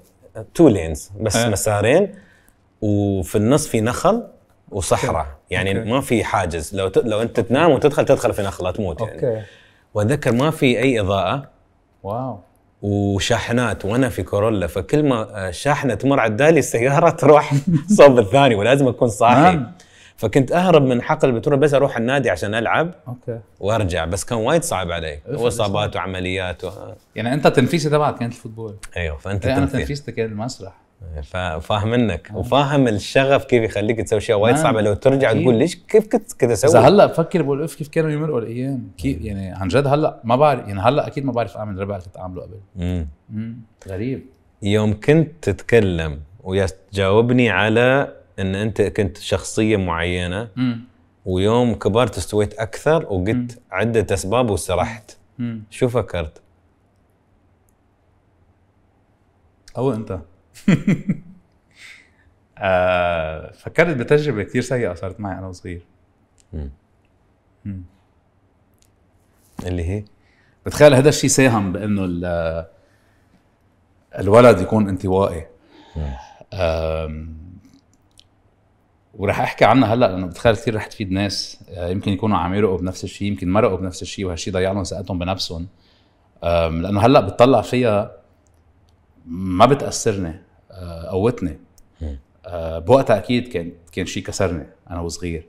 تو لينز بس مسارين وفي النص في نخل وصحراء يعني ما في حاجز لو ت... لو انت تنام وتدخل تدخل في نخل لا تموت يعني أوكي. واتذكر ما في اي اضاءه واو وشاحنات وانا في كورولا فكل ما آه، شاحنه تمر على الدالي السياره تروح صوب الثاني ولازم اكون صاحي نعم. فكنت اهرب من حقل البترول بس اروح النادي عشان العب اوكي وارجع بس كان وايد صعب علي واصابات وعمليات و... يعني انت تنفيسي تبعك كانت الفوتبول ايوه فانت إيه، انا كان المسرح فاهمنك وفاهم الشغف كيف يخليك تسوي شيء وايد صعبه نعم. لو ترجع أكيد. تقول ليش كيف كنت كذا اسوي؟ اذا هلا بفكر بقول اف كيف كانوا يمرقوا الايام كيف يعني عن جد هلا ما بعرف يعني هلا اكيد ما بعرف اعمل ربع اللي كنت اعمله قبل امم غريب يوم كنت تتكلم ويا تجاوبني على ان انت كنت شخصيه معينه مم. ويوم كبرت استويت اكثر وقلت عده اسباب وسرحت مم. شو فكرت؟ او انت آه فكرت بتجربه كثير سيئه صارت معي انا وصغير اللي هي بتخيل هذا الشيء ساهم بانه الولد يكون انطوائي وراح احكي عنها هلا لانه بتخيل كثير رح تفيد ناس آه، يمكن يكونوا عم يرقوا بنفس الشيء يمكن مرقوا بنفس الشيء وهالشيء ضيع لهم ثقتهم بنفسهم لانه هلا بتطلع فيها ما بتاثرني آه، قوتني آه، بوقتها اكيد كان كان شيء كسرني انا وصغير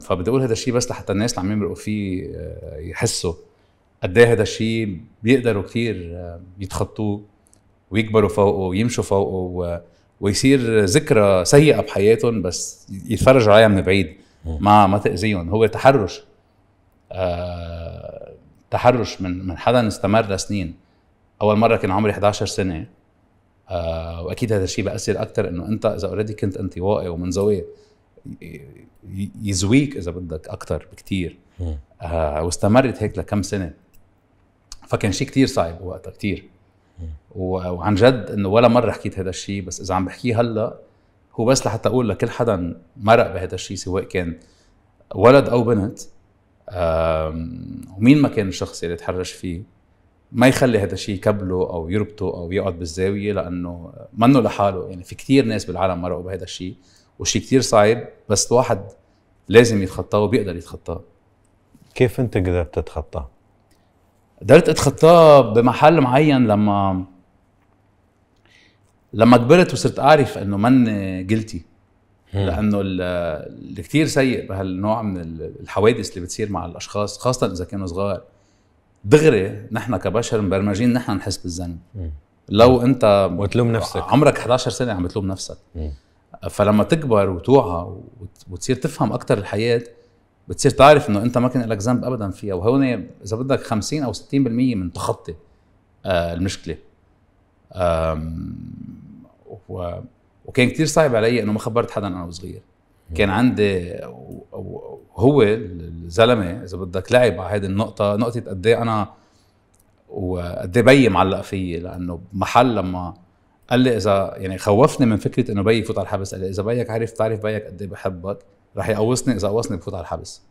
فبدي اقول هذا الشيء بس لحتى الناس اللي عم يمرقوا فيه آه، يحسوا قد ايه هذا الشيء بيقدروا كثير يتخطوه ويكبروا فوقه ويمشوا فوقه ويصير ذكرى سيئه بحياتهم بس يتفرجوا عليها من بعيد ما ما تاذيهم هو تحرش تحرش من من حدا استمر لسنين اول مره كان عمري 11 سنه آه واكيد هذا الشيء بأثر اكثر انه انت اذا اوريدي كنت انطوائي ومن زاويه يزويك اذا بدك اكثر بكثير آه واستمرت هيك لكم سنه فكان شيء كثير صعب وقتها كثير وعن جد انه ولا مره حكيت هذا الشيء بس اذا عم بحكيه هلا هو بس لحتى اقول لكل حدا مرق بهذا الشيء سواء كان ولد او بنت ومين ما كان الشخص اللي تحرش فيه ما يخلي هذا الشيء يكبله او يربطه او يقعد بالزاويه لانه منه لحاله يعني في كثير ناس بالعالم مرقوا بهذا الشيء وشيء كثير صعب بس الواحد لازم يتخطاه وبيقدر يتخطاه كيف انت قدرت تتخطاه؟ قدرت اتخطاه بمحل معين لما لما كبرت وصرت اعرف انه من قلتي لانه اللي كثير سيء بهالنوع من الحوادث اللي بتصير مع الاشخاص خاصه اذا كانوا صغار دغري نحن كبشر مبرمجين نحن نحس بالذنب لو انت وتلوم نفسك عمرك 11 سنه عم بتلوم نفسك مم. فلما تكبر وتوعى وتصير تفهم اكثر الحياه بتصير تعرف انه انت ما كان لك ذنب ابدا فيها وهون اذا بدك 50 او 60% من تخطي آه، المشكله وكان كثير صعب علي انه ما خبرت حدا انا وصغير كان عندي هو الزلمه اذا بدك لعب على هذه النقطه نقطه قد إيه انا وقد إيه بيي معلق فيي لانه محل لما قال لي اذا يعني خوفني من فكره انه بيي يفوت على الحبس قال لي اذا بيك عارف تعرف بيك قد ايه بحبك رح يقوصني اذا قوصني بفوت على الحبس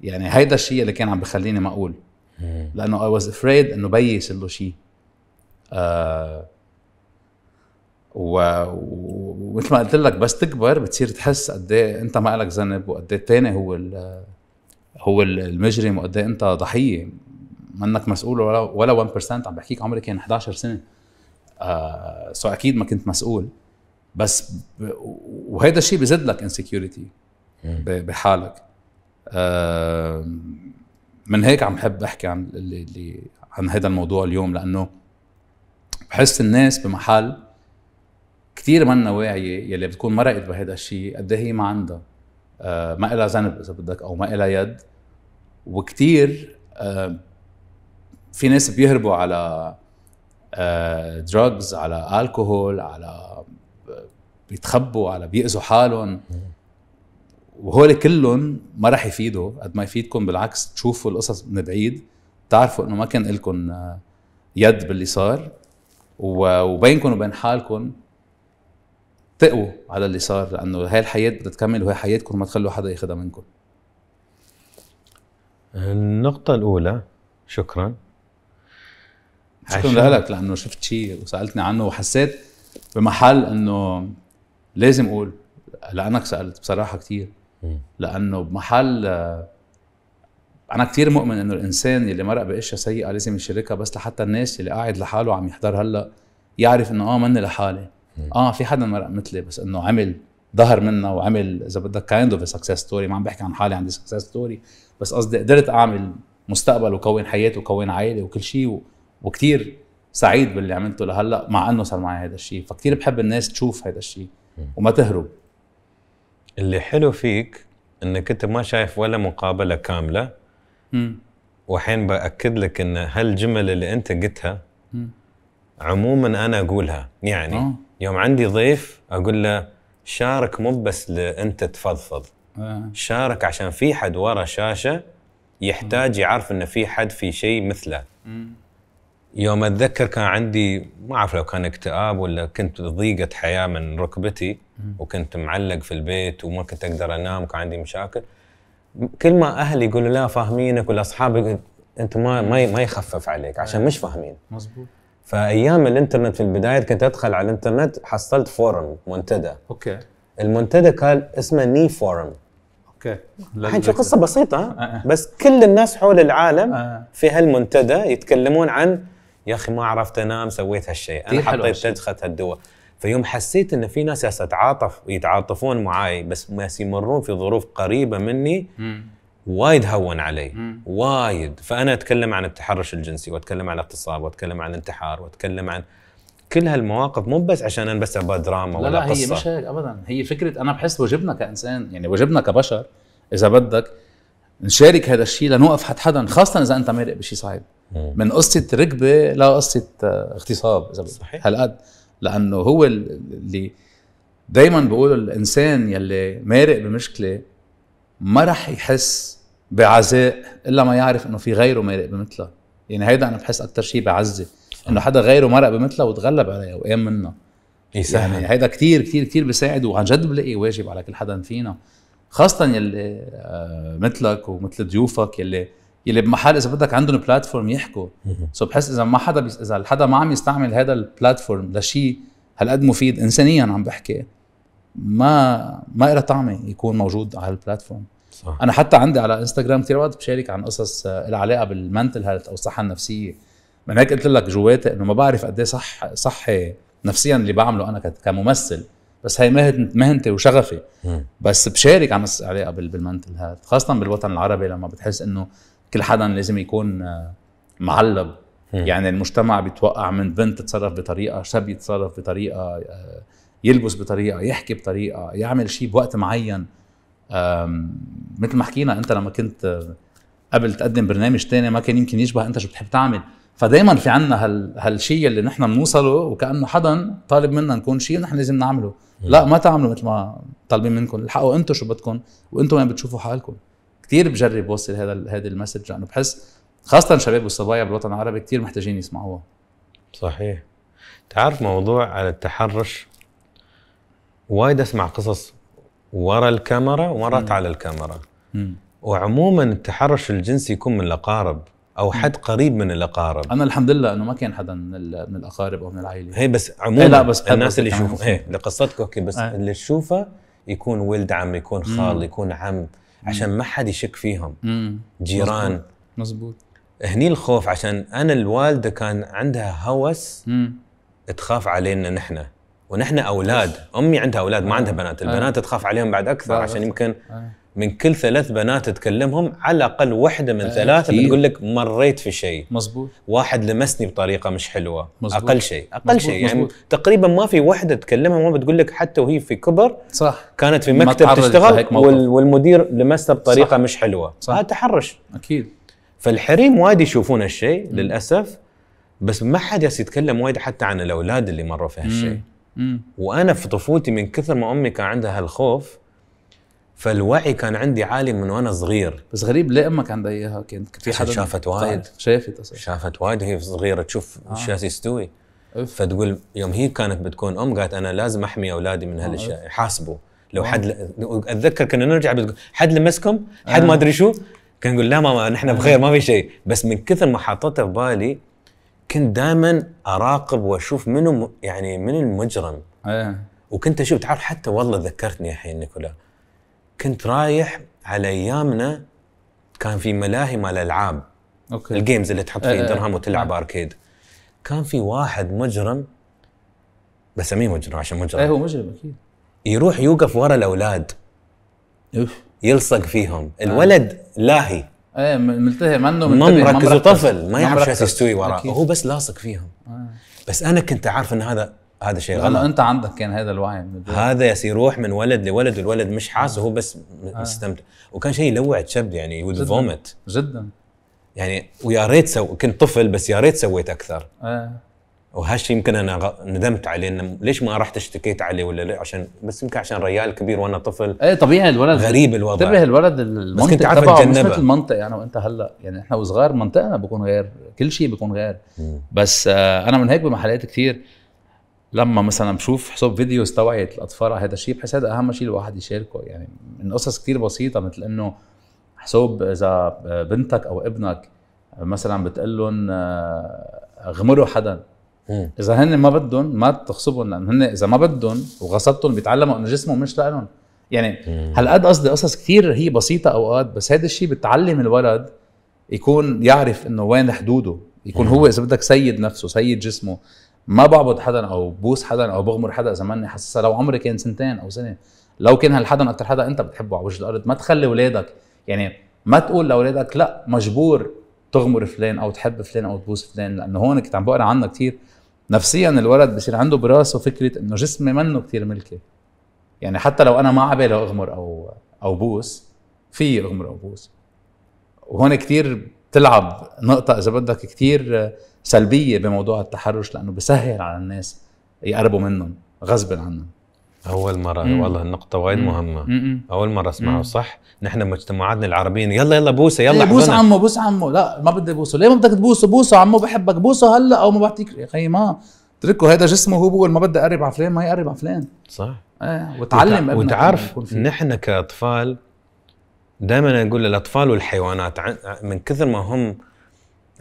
يعني هيدا الشيء اللي كان عم بخليني ما اقول لانه اي واز افريد انه بيي يصير له شيء آه ومثل ما قلت لك بس تكبر بتصير تحس قد ايه انت ما لك ذنب وقد ايه الثاني هو هو المجرم وقد ايه انت ضحيه منك مسؤول ولا ولا 1% عم بحكيك عمري كان 11 سنه آه سو اكيد ما كنت مسؤول بس وهذا الشيء بزد لك انسكيورتي بحالك آه من هيك عم حب احكي عن اللي, اللي عن هذا الموضوع اليوم لانه بحس الناس بمحل كثير منا واعيه يلي بتكون مرقت بهيدا الشيء قد إيه هي ما عندها آه، ما لها ذنب اذا بدك او ما لها يد وكثير آه، في ناس بيهربوا على دراجز آه، على الكحول على بيتخبوا على بيأذوا حالهم وهول كلهم ما راح يفيدوا قد ما يفيدكم بالعكس تشوفوا القصص من بعيد تعرفوا انه ما كان لكم يد باللي صار وبينكم وبين حالكم تقوا على اللي صار لانه هاي الحياه بدها تكمل وهي حياتكم ما تخلوا حدا ياخذها منكم النقطة الأولى شكرا شكرا لك لأنه شفت شيء وسألتني عنه وحسيت بمحل أنه لازم أقول لأنك سألت بصراحة كثير لأنه بمحل أنا كثير مؤمن أنه الإنسان اللي مرق بأشياء سيئة لازم يشاركها بس لحتى الناس اللي قاعد لحاله عم يحضر هلأ يعرف أنه آه مني لحالي اه في حدا مرق مثلي بس انه عمل ظهر منا وعمل اذا بدك كايند اوف سكسس ستوري ما عم بحكي عن حالي عندي سكسس ستوري بس قصدي قدرت اعمل مستقبل وكون حياتي وكون عائله وكل شيء و... وكثير سعيد باللي عملته لهلا مع انه صار معي هذا الشيء فكثير بحب الناس تشوف هذا الشيء وما تهرب اللي حلو فيك انك انت ما شايف ولا مقابله كامله م. وحين باكد لك ان هالجمل اللي انت قلتها عموما انا اقولها يعني أوه. يوم عندي ضيف اقول له شارك مو بس انت تفضفض آه. شارك عشان في حد ورا شاشه يحتاج يعرف انه في حد في شيء مثله يوم اتذكر كان عندي ما اعرف لو كان اكتئاب ولا كنت ضيقه حياه من ركبتي وكنت معلق في البيت وما كنت اقدر انام وكان عندي مشاكل كل ما اهلي يقولوا لا فاهمينك ولا اصحابي انت ما ما ما يخفف عليك عشان آه. مش فاهمين مزبوط فايام الانترنت في البدايه كنت ادخل على الانترنت حصلت فورم منتدى اوكي المنتدى كان اسمه ني فورم اوكي الحين شو قصه بسيطه آه، آه. بس كل الناس حول العالم آه. في هالمنتدى يتكلمون عن يا اخي ما عرفت انام سويت هالشيء انا حطيت تدخل هالدواء فيوم حسيت ان في ناس يتعاطف يتعاطفون معاي بس ما يمرون في ظروف قريبه مني وايد هون علي مم. وايد فانا اتكلم عن التحرش الجنسي واتكلم عن الاغتصاب واتكلم عن الانتحار واتكلم عن كل هالمواقف مو بس عشان انا بس ابغى دراما لا قصه لا هي قصة. مش هيك ابدا هي فكره انا بحس واجبنا كانسان يعني واجبنا كبشر اذا بدك نشارك هذا الشيء لنوقف حد حدا خاصه اذا انت مارق بشيء صعب من قصه ركبه لقصه آه، اغتصاب اذا صحيح هالقد لانه هو اللي دائما بيقولوا الانسان يلي مارق بمشكله ما رح يحس بعزاء الا ما يعرف انه في غيره مرق بمثلها يعني هيدا انا بحس اكثر شيء بعزه انه حدا غيره مرق بمثلها وتغلب عليها وقام منها يسهل يعني هيدا كثير كثير كثير بيساعد وعن جد بلاقي واجب على كل حدا فينا خاصة يلي آه، مثلك ومثل ضيوفك يلي يلي بمحل اذا بدك عندهم بلاتفورم يحكوا سو بحس اذا ما حدا بيس... اذا حدا ما عم يستعمل هذا البلاتفورم لشيء هالقد مفيد انسانيا عم بحكي ما ما لها طعمه يكون موجود على البلاتفورم صح. انا حتى عندي على انستغرام كثير وقت بشارك عن قصص آه، لها علاقه بالمنتل هيلث او الصحه النفسيه من هيك قلت لك جواتي انه ما بعرف قد ايه صح صحي نفسيا اللي بعمله انا كممثل بس هي مهنتي وشغفي بس بشارك عن قصص علاقه بالمنتل هيلث خاصه بالوطن العربي لما بتحس انه كل حدا لازم يكون آه، معلب يعني المجتمع بيتوقع من بنت تتصرف بطريقه شاب يتصرف بطريقه آه، يلبس بطريقه يحكي بطريقه يعمل شيء بوقت معين مثل ما حكينا انت لما كنت قبل تقدم برنامج تاني ما كان يمكن يشبه انت شو بتحب تعمل فدائما في عنا هال هالشيء اللي نحن بنوصله وكانه حدا طالب منا نكون شيء نحن لازم نعمله لا ما تعملوا مثل ما طالبين منكم الحقوا انتم شو بدكم وانتم وين بتشوفوا حالكم كثير بجرب وصل هذا هذا المسج لانه بحس خاصه الشباب والصبايا بالوطن العربي كثير محتاجين يسمعوها صحيح تعرف موضوع التحرش وايد اسمع قصص ورا الكاميرا ومرات على الكاميرا مم. وعموما التحرش الجنسي يكون من الاقارب او حد قريب من الاقارب انا الحمد لله انه ما كان حدا من, من الاقارب او من العائله هي بس إيه، عموما لا بس الناس اللي يشوفوا هي إيه، لقصتك اوكي بس آه. اللي تشوفه يكون ولد عم يكون خال مم. يكون عم عشان ما حد يشك فيهم مم. جيران مزبوط. مزبوط هني الخوف عشان انا الوالده كان عندها هوس مم. تخاف علينا نحن ونحن اولاد امي عندها اولاد ما عندها بنات البنات تخاف عليهم بعد اكثر عشان يمكن من كل ثلاث بنات تكلمهم على الاقل وحده من ثلاثه بتقول لك مريت في شيء مزبوط واحد لمسني بطريقه مش حلوه مزبوط. اقل شيء اقل شيء يعني مزبوط. تقريبا ما في وحده تكلمها ما بتقول لك حتى وهي في كبر صح كانت في مكتب تشتغل وال والمدير لمسها بطريقه صح. مش حلوه صح. هذا آه، تحرش اكيد فالحريم وايد يشوفون هالشيء للاسف بس ما حد يتكلم وايد حتى عن الاولاد اللي مروا في هالشيء وانا في طفولتي من كثر ما امي كان عندها هالخوف فالوعي كان عندي عالي من وانا صغير بس غريب ليه امك عندها اياها كانت في حدا شافت وايد شافت اصلا شافت وايد وهي صغيره تشوف آه. يستوي فتقول يوم هي كانت بتكون ام قالت انا لازم احمي اولادي من آه، هالاشياء آه. يحاسبوا لو آه. حد اتذكر كنا نرجع بتقول حد لمسكم حد آه. ما ادري شو كان نقول لا ماما نحن بخير آه. ما في شيء بس من كثر ما حاطتها في بالي كنت دائما اراقب واشوف منو يعني من المجرم ايه وكنت اشوف تعرف حتى والله ذكرتني الحين نيكولا كنت رايح على ايامنا كان في ملاهي مال العاب اوكي الجيمز اللي تحط فيه إيه، إيه. درهم وتلعب اركيد كان في واحد مجرم بسميه مجرم عشان مجرم ايه هو مجرم اكيد يروح يوقف ورا الاولاد يلصق فيهم آه. الولد لاهي ايه ملتهي ما عنده منتبه مركز طفل ما يعرف شو يستوي وراه هو بس لاصق فيهم آه. بس انا كنت عارف ان هذا هذا شيء غلط انت عندك كان هذا الوعي هذا يس يروح من ولد لولد والولد مش آه. حاسس وهو بس آه. مستمتع وكان شيء يلوع تشب يعني يود فومت جدا يعني ويا ريت سو كنت طفل بس يا ريت سويت اكثر آه. وهالشيء يمكن انا ندمت عليه انه ليش ما رحت اشتكيت عليه ولا ليه عشان بس يمكن عشان ريال كبير وانا طفل اي طبيعي الولد غريب الوضع انتبه الولد المنطق بس كنت عارف بس المنطق يعني وانت هلا يعني احنا وصغار منطقنا بكون غير كل شيء بكون غير بس آه، انا من هيك بمحلات كثير لما مثلا بشوف حسب فيديوز توعيه الاطفال على هذا الشيء بحس هذا اهم شيء الواحد يشاركه يعني من قصص كثير بسيطه مثل انه حسب اذا آه، بنتك او ابنك آه، مثلا بتقول لهم غمروا حدا اذا هن ما بدهم ما تغصبهم لانه هن اذا ما بدهم وغصبتهم بيتعلموا انه جسمهم مش لهم يعني هالقد قصدي قصص كثير هي بسيطه اوقات بس هذا الشيء بتعلم الولد يكون يعرف انه وين حدوده يكون هو اذا بدك سيد نفسه سيد جسمه ما بعبد حدا او بوس حدا او بغمر حدا اذا ماني حاسسها لو عمري كان سنتين او سنه لو كان هالحدا اكثر حدا انت بتحبه على وجه الارض ما تخلي اولادك يعني ما تقول لاولادك لا مجبور تغمر فلان او تحب فلان او تبوس فلان لانه هون كنت عم بقرا عنها كثير نفسيا الولد بصير عنده براسه فكره انه جسمي منه كثير ملكي يعني حتى لو انا ما عبالي اغمر او او بوس في اغمر او بوس وهون كثير بتلعب نقطه اذا بدك كثير سلبيه بموضوع التحرش لانه بسهل على الناس يقربوا منهم غصبا عنهم اول مره مم. والله النقطه وايد مهمه مم. اول مره اسمعها صح نحن مجتمعاتنا العربيه يلا يلا بوسه يلا إيه، بوس عمو بوس عمو لا ما بدي بوسه ليه ما بدك تبوسه بوسه عمو بحبك بوسه هلا او ما بعطيك يا اخي ما اتركه هذا جسمه هو بقول ما بدي اقرب على فلان ما يقرب على فلان صح ايه وتعلم وتع... وتعرف نحن كاطفال دائما اقول للاطفال والحيوانات من كثر ما هم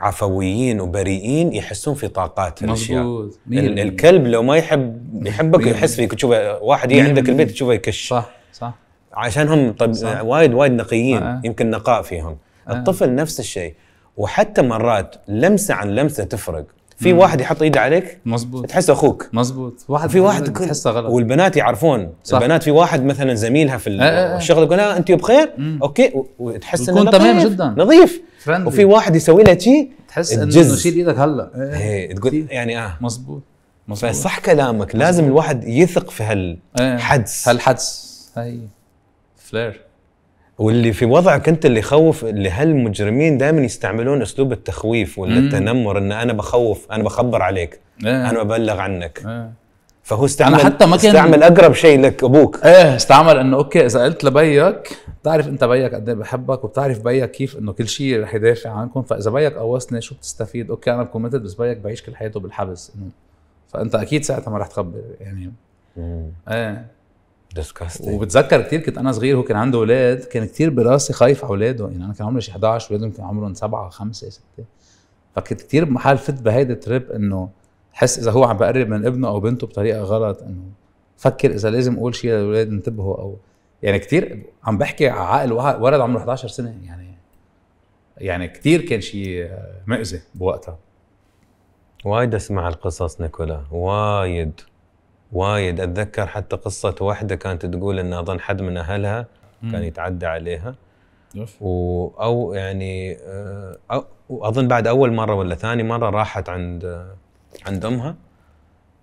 عفويين وبريئين يحسون في طاقات الاشياء الكلب لو ما يحب يحبك يحس فيك تشوفه واحد يجي عندك البيت تشوفه يكش صح صح عشان هم طب وايد وايد نقيين آه. يمكن نقاء فيهم آه. الطفل نفس الشيء وحتى مرات لمسه عن لمسه تفرق في مم. واحد يحط ايده عليك مزبوط تحس اخوك مزبوط واحد في واحد تحسه غلط والبنات يعرفون صح. البنات في واحد مثلا زميلها في آه، آه، آه. الشغل يقول انت بخير مم. اوكي وتحس انه تمام جدا نظيف فرندلي. وفي واحد يسوي لها شيء تحس انه شيل ايدك هلا ايه, إيه، تقول يعني اه مزبوط مزبوط فصح كلامك مزبوط. لازم الواحد يثق في هالحدس ايه. هالحدس هي فلير واللي في وضعك انت اللي يخوف اللي هالمجرمين دائما يستعملون اسلوب التخويف ولا التنمر ان انا بخوف انا بخبر عليك ايه. انا ببلغ عنك ايه. فهو استعمل أنا حتى ما كان استعمل اقرب شيء لك ابوك ايه استعمل انه اوكي اذا قلت لبيك بتعرف انت بيك قد ايه بحبك وبتعرف بيك كيف انه كل شيء رح يدافع عنكم فاذا بيك قوصني شو بتستفيد اوكي انا بكومنتد بس بيك بعيش كل حياته بالحبس انه فانت اكيد ساعتها ما رح تخبر يعني مم. ايه ديسكاستنج وبتذكر كثير كنت انا صغير هو كان عنده اولاد كان كثير براسي خايف على اولاده يعني انا كان عمري شي 11 اولادهم كان عمرهم سبعه خمسه سته فكنت كثير بمحل فت بهيدا التريب انه حس اذا هو عم بقرب من ابنه او بنته بطريقه غلط انه فكر اذا لازم اقول شيء للاولاد انتبهوا او يعني كثير عم بحكي على عقل ولد عمره 11 سنه يعني يعني كثير كان شيء مأذي بوقتها وايد اسمع القصص نيكولا وايد وايد اتذكر حتى قصه واحده كانت تقول ان اظن حد من اهلها كان يتعدى عليها و او يعني آه، أو اظن بعد اول مره ولا ثاني مره راحت عند عند امها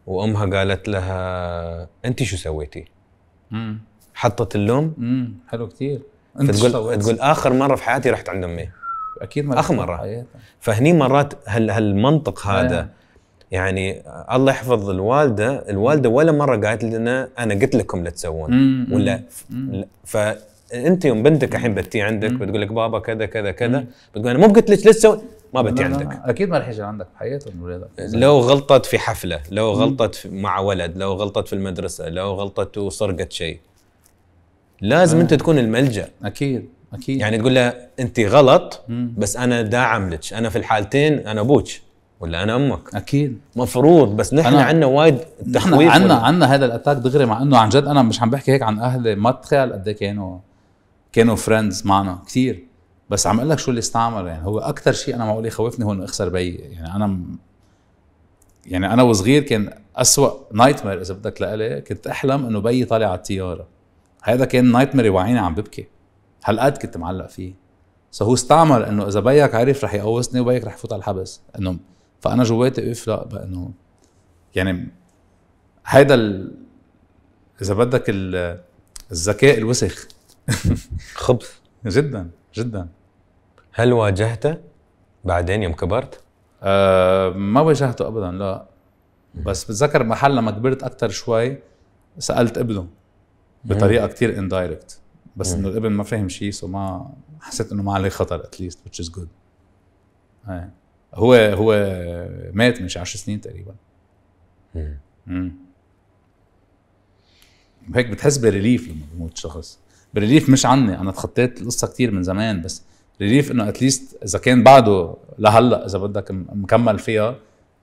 وامها قالت لها انت شو سويتي؟ امم حطت اللوم امم حلو كثير انت تقول تقول اخر مره في حياتي رحت عند امي اكيد ما اخر مره فهني مرات هال هالمنطق آه. هذا آه. يعني الله يحفظ الوالده الوالده ولا مره قالت لنا انا قلت لكم لا تسوون ولا فانت يوم بنتك الحين بتي عندك بتقول لك بابا كذا كذا كذا بتقول انا مو قلت لك لا تسوي ما بتي عندك اكيد ما رح يجي عندك بحياتهم اولادك لو غلطت في حفله لو غلطت مع ولد لو غلطت في المدرسه لو غلطت وسرقت شيء لازم آه. انت تكون الملجا اكيد اكيد يعني تقول له انت غلط بس انا داعم لك انا في الحالتين انا ابوك ولا انا امك اكيد مفروض بس نحن عندنا وايد تخويف عندنا عندنا هذا الاتاك دغري مع انه عن جد انا مش عم بحكي هيك عن اهلي ما تخيل قد ايه كانوا كانوا فريندز معنا كثير بس عم اقول لك شو اللي استعمله يعني هو اكثر شيء انا معقول يخوفني هو انه اخسر بي يعني انا يعني انا وصغير كان اسوء نايت مير اذا بدك لإلي كنت احلم انه بيي طالع على الطياره هذا كان نايت مير يوعيني عم ببكي هالقد كنت معلق فيه سو هو استعمل انه اذا بيك عرف رح يقوصني وبيك رح يفوت على الحبس انه فانا جواتي اوف لا انه يعني هيدا ال... اذا بدك الذكاء الوسخ خبث جدا جدا هل واجهته بعدين يوم كبرت؟ أه ما واجهته ابدا لا بس بتذكر محل لما كبرت اكثر شوي سالت ابنه بطريقه كثير اندايركت بس انه الابن ما فاهم شيء سو ما حسيت انه ما عليه خطر اتليست which از جود هو هو مات من شي 10 سنين تقريبا امم هيك بتحس بريليف لما بموت شخص بريليف مش عني انا تخطيت القصه كتير من زمان بس ريليف انه اتليست اذا كان بعده لهلا اذا بدك مكمل فيها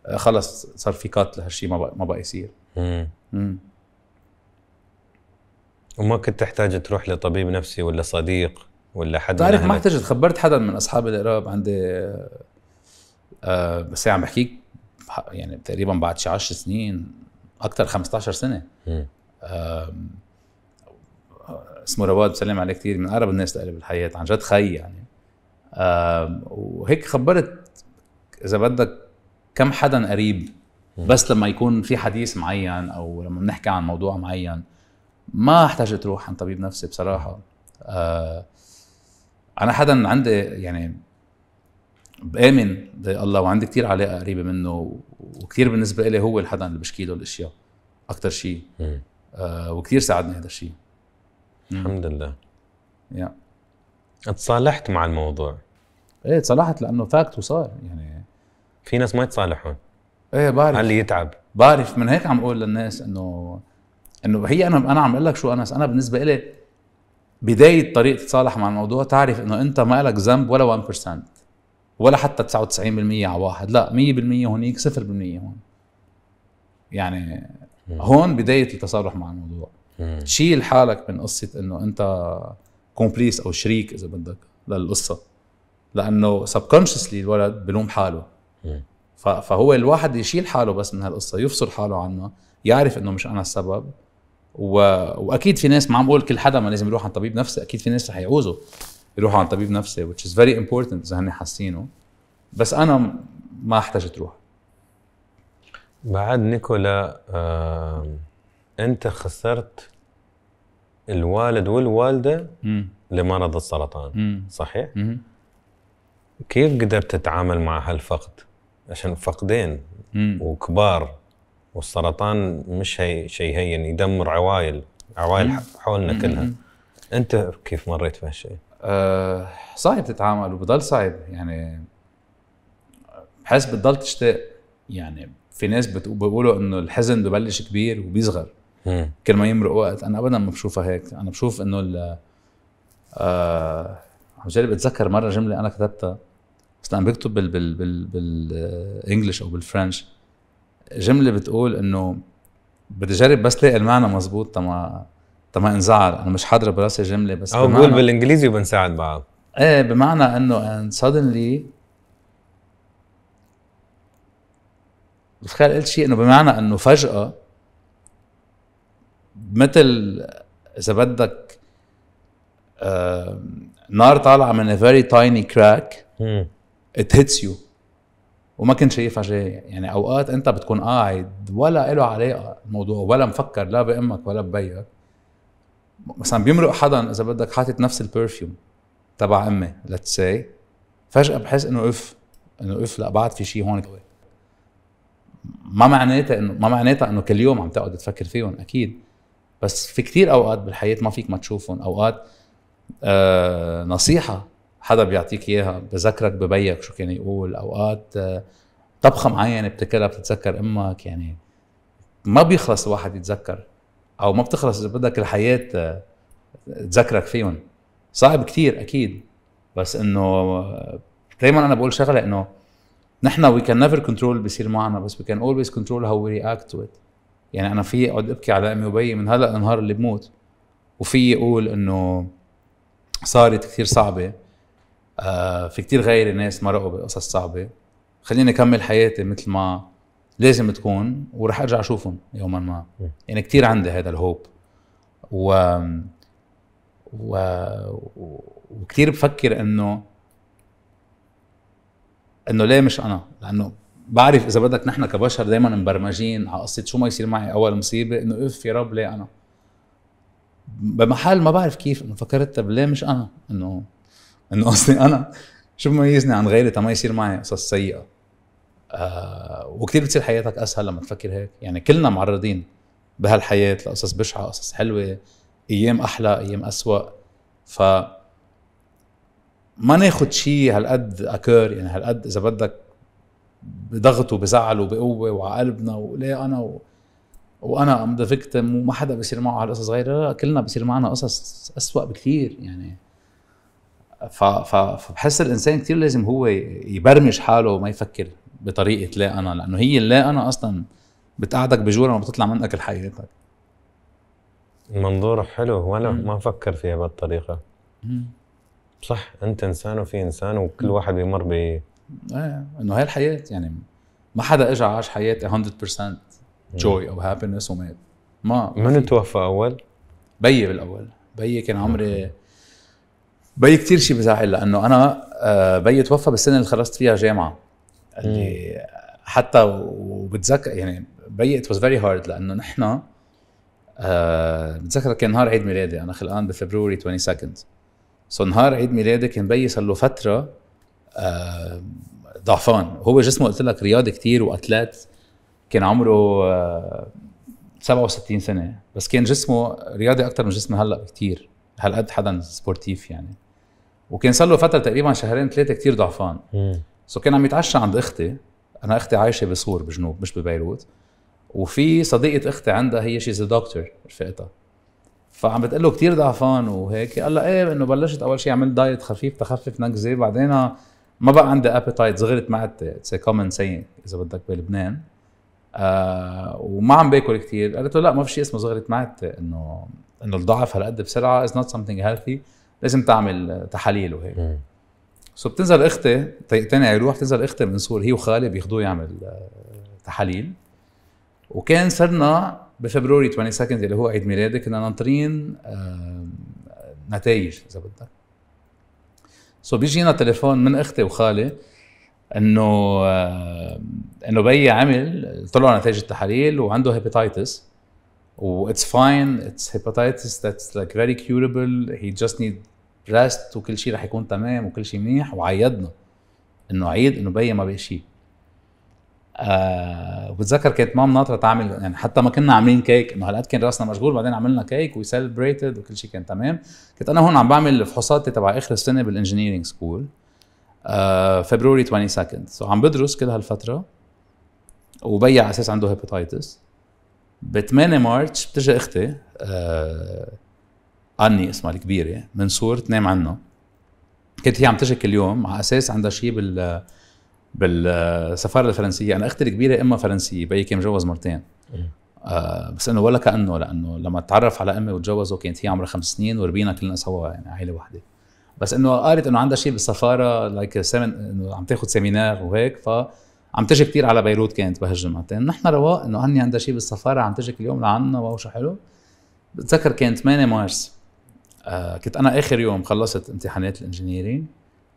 آه، خلص صار في كات لهالشيء ما بقى ما بقى يصير وما كنت تحتاج تروح لطبيب نفسي ولا صديق ولا حدا بتعرف ما احتجت خبرت حدا من اصحابي القراب عندي آه،, آه بس عم بحكيك يعني تقريبا بعد شي 10 سنين اكثر 15 سنه آه اسمه رواد بسلم عليه كثير من اقرب الناس لقلب بالحياه عن جد خي يعني وهيك خبرت اذا بدك كم حدا قريب بس لما يكون في حديث معين او لما بنحكي عن موضوع معين ما احتجت روح عند طبيب نفسي بصراحه آه، انا حدا عندي يعني بامن الله وعندي كثير علاقه قريبه منه وكثير بالنسبه لي هو الحدا اللي بشكي له الاشياء اكثر شيء آه، وكثير ساعدني هذا الشيء الحمد لله يا اتصالحت مع الموضوع ايه تصالحت لانه فاكت وصار يعني في ناس ما يتصالحون ايه بعرف اللي يتعب بعرف من هيك عم اقول للناس انه انه هي انا انا عم اقول لك شو انس انا بالنسبه لي بدايه طريقه تتصالح مع الموضوع تعرف انه انت ما لك ذنب ولا 1% ولا حتى 99% على واحد لا 100% هونيك 0% هون يعني هون بدايه التصالح مع الموضوع شيل حالك من قصه انه انت كومبليس او شريك اذا بدك للقصه لانه سبكونشسلي الولد بلوم حاله فهو الواحد يشيل حاله بس من هالقصه يفصل حاله عنها يعرف انه مش انا السبب و... واكيد في ناس ما عم بقول كل حدا ما لازم يروح عند طبيب نفسي اكيد في ناس رح يعوزوا يروحوا عند طبيب نفسي which is very important اذا هن حاسينه بس انا ما احتجت روح بعد نيكولا آه انت خسرت الوالد والوالده مم. لمرض السرطان مم. صحيح؟ مم. كيف قدرت تتعامل مع هالفقد؟ عشان فقدين مم. وكبار والسرطان مش هي شيء هين يدمر عوائل عوائل مم. حولنا مم. كلها انت كيف مريت في هالشيء؟ أه صعب تتعامل وبضل صعب يعني بحس بتضل تشتاق يعني في ناس بيقولوا انه الحزن ببلش كبير وبيصغر كل ما يمرق وقت انا ابدا ما بشوفها هيك انا بشوف انه ال آه، عم جرب اتذكر مره جمله انا كتبتها بس عم بكتب بال بال بال بالانجلش او بالفرنش جمله بتقول انه بدي اجرب بس لاقي المعنى مزبوط تما تما انزعل انا مش حاضره براسي جمله بس او بقول بالانجليزي وبنساعد بعض ايه بمعنى انه and suddenly بتخيل قلت شيء انه بمعنى انه فجاه مثل اذا بدك نار طالعه من a very tiny crack it hits you وما كنت شايفها جاي يعني اوقات انت بتكون قاعد ولا له علاقه الموضوع ولا مفكر لا بامك ولا ببيك مثلا بيمرق حدا اذا بدك حاطط نفس البرفيوم تبع امي ليتس سي فجاه بحس انه اف انه اف لا بعد في شيء هون ما معناتها انه ما معناتها انه كل يوم عم تقعد تفكر فيهم اكيد بس في كتير اوقات بالحياه ما فيك ما تشوفهم اوقات آه نصيحه حدا بيعطيك اياها بذكرك ببيك شو كان يقول اوقات آه طبخه معينه بتاكلها بتتذكر امك يعني ما بيخلص الواحد يتذكر او ما بتخلص اذا بدك الحياه آه تذكرك فيهم صعب كتير اكيد بس انه آه، دائما انا بقول شغله انه نحن وي كان نيفر كنترول بيصير معنا بس وي كان اولويز كنترول هاو وي رياكت تو ات يعني انا في اقعد ابكي على امي وبي من هلا النهار اللي بموت وفي اقول انه صارت كثير صعبه آه في كثير غيري ناس مرقوا بقصص صعبه خليني اكمل حياتي مثل ما لازم تكون ورح ارجع اشوفهم يوما ما يعني كثير عندي هذا الهوب و, و... وكثير بفكر انه انه ليه مش انا لانه بعرف اذا بدك نحن كبشر دائما مبرمجين على قصه شو ما يصير معي اول مصيبه انه اف يا رب ليه انا بمحل ما بعرف كيف انه فكرت طب ليه مش انا انه انه قصدي انا شو بميزني عن غيري تما ما يصير معي قصص سيئه آه وكثير بتصير حياتك اسهل لما تفكر هيك يعني كلنا معرضين بهالحياه لقصص بشعه قصص حلوه ايام احلى ايام اسوا ف ما ناخذ شيء هالقد اكور يعني هالقد اذا بدك بضغط وبزعل وبقوة وعلى قلبنا وليه انا و... وانا ام ذا فيكتم وما حدا بصير معه هالقصص غير صغيره لا كلنا بصير معنا قصص اسوء بكثير يعني ف... ف... فبحس الانسان كثير لازم هو يبرمج حاله وما يفكر بطريقه لا انا لانه هي لا انا اصلا بتقعدك بجوره ما بتطلع منك اكل حياتك منظور حلو وانا ما فكر فيها بهالطريقه صح انت انسان وفي انسان وكل واحد بيمر ب ايه انه هي الحياه يعني ما حدا اجى عاش حياته 100% جوي او هابينس ومات ما من توفى اول؟ بيي بالاول بيي كان عمري آه. بيي كثير شيء بزعل لانه انا آه، بيي توفى بالسنه اللي خلصت فيها جامعه اللي حتى وبتذكر يعني بيي ات واز فيري هارد لانه نحن آه، بتذكر كان نهار عيد ميلادي انا خلقان بفبروري 22 سو نهار عيد ميلادي كان بيي صار له فتره آه، ضعفان هو جسمه قلت لك رياضي كتير واتلات كان عمره 67 آه، سنه بس كان جسمه رياضي اكثر من جسمه هلا كتير هالقد حدا سبورتيف يعني وكان صار له فتره تقريبا شهرين ثلاثه كتير ضعفان سو كان عم يتعشى عند اختي انا اختي عايشه بصور بجنوب مش ببيروت وفي صديقه اختي عندها هي شيز دكتور رفقتها فعم بتقول له كثير ضعفان وهيك قال لها ايه انه بلشت اول شيء عملت دايت خفيف تخفف نكزه بعدين ما بقى عندي ابيتايت صغرت معدتي اتس كومن سينج اذا بدك بلبنان آه وما عم باكل كثير قالت له لا ما في شيء اسمه صغرت معدتي انه انه الضعف هالقد بسرعه از نوت سمثينج هيلثي لازم تعمل تحاليل وهيك سو بتنزل اختي تاني يروح تنزل اختي من سور هي وخالي بياخذوه يعمل آه، تحاليل وكان صرنا بفبروري 22 اللي هو عيد ميلادي كنا ناطرين نتائج اذا بدك سو بيجينا تليفون من اختي وخالي انه آه، انه بيي عمل طلعوا نتائج التحاليل وعنده هيباتيتس و اتس فاين اتس hepatitis that's لايك very curable he just need rest وكل شيء رح يكون تمام وكل شيء منيح وعيدنا انه عيد انه بيي ما بقى شيء آه وتذكر كانت ماما ناطره تعمل يعني حتى ما كنا عاملين كيك انه هالقد كان راسنا مشغول بعدين عملنا كيك وسيلبريتد وكل شيء كان تمام كنت انا هون عم بعمل فحوصاتي تبع اخر السنه بالانجنييرنج سكول فبروري 22 سو عم بدرس كل هالفتره وبيع على اساس عنده هيباتيتس ب 8 مارتش بتجي اختي آه اني اسمها الكبيره من صور تنام عنا كانت هي عم تجي كل يوم على اساس عندها شيء بال بالسفاره الفرنسيه انا اختي الكبيره امها فرنسيه بيي كان مجوز مرتين آه بس انه ولا كانه لانه لما تعرف على امي وتجوزوا كانت هي عمرها خمس سنين وربينا كلنا سوا يعني عائله واحده بس انه قالت انه عندها شيء بالسفاره لايك انه عم تاخذ سيمينار وهيك ف عم تجي كثير على بيروت كانت بهالجمعتين نحن رواق انه هني عندها شيء بالسفاره عم تجي اليوم لعنا واو شو حلو بتذكر كان 8 مارس آه كنت انا اخر يوم خلصت امتحانات الانجنييرنج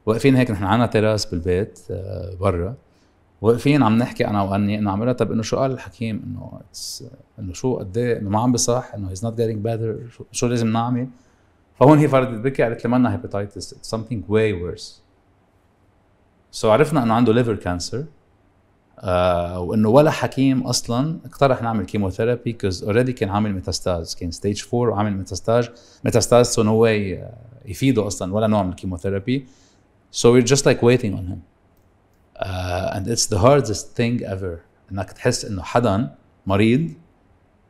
واقفين هيك نحن عنا تراس بالبيت آه، برا واقفين عم نحكي انا واني انه عم لها طب انه شو قال الحكيم انه انه شو قد ايه انه ما عم بصح انه هيز نوت جيتنج بيتر شو لازم نعمل فهون هي فردت بكي قالت لي مانها هيباتيتس سمثينج واي ورس سو عرفنا انه عنده ليفر كانسر آه وانه ولا حكيم اصلا اقترح نعمل كيموثيرابي كوز اوريدي كان عامل ميتاستاز كان ستيج 4 وعامل ميتاستاز ميتاستاز سو نو واي يفيده اصلا ولا نوع من الكيموثيرابي So we're just like waiting on him. Uh, and it's the hardest thing ever انك تحس انه حدا مريض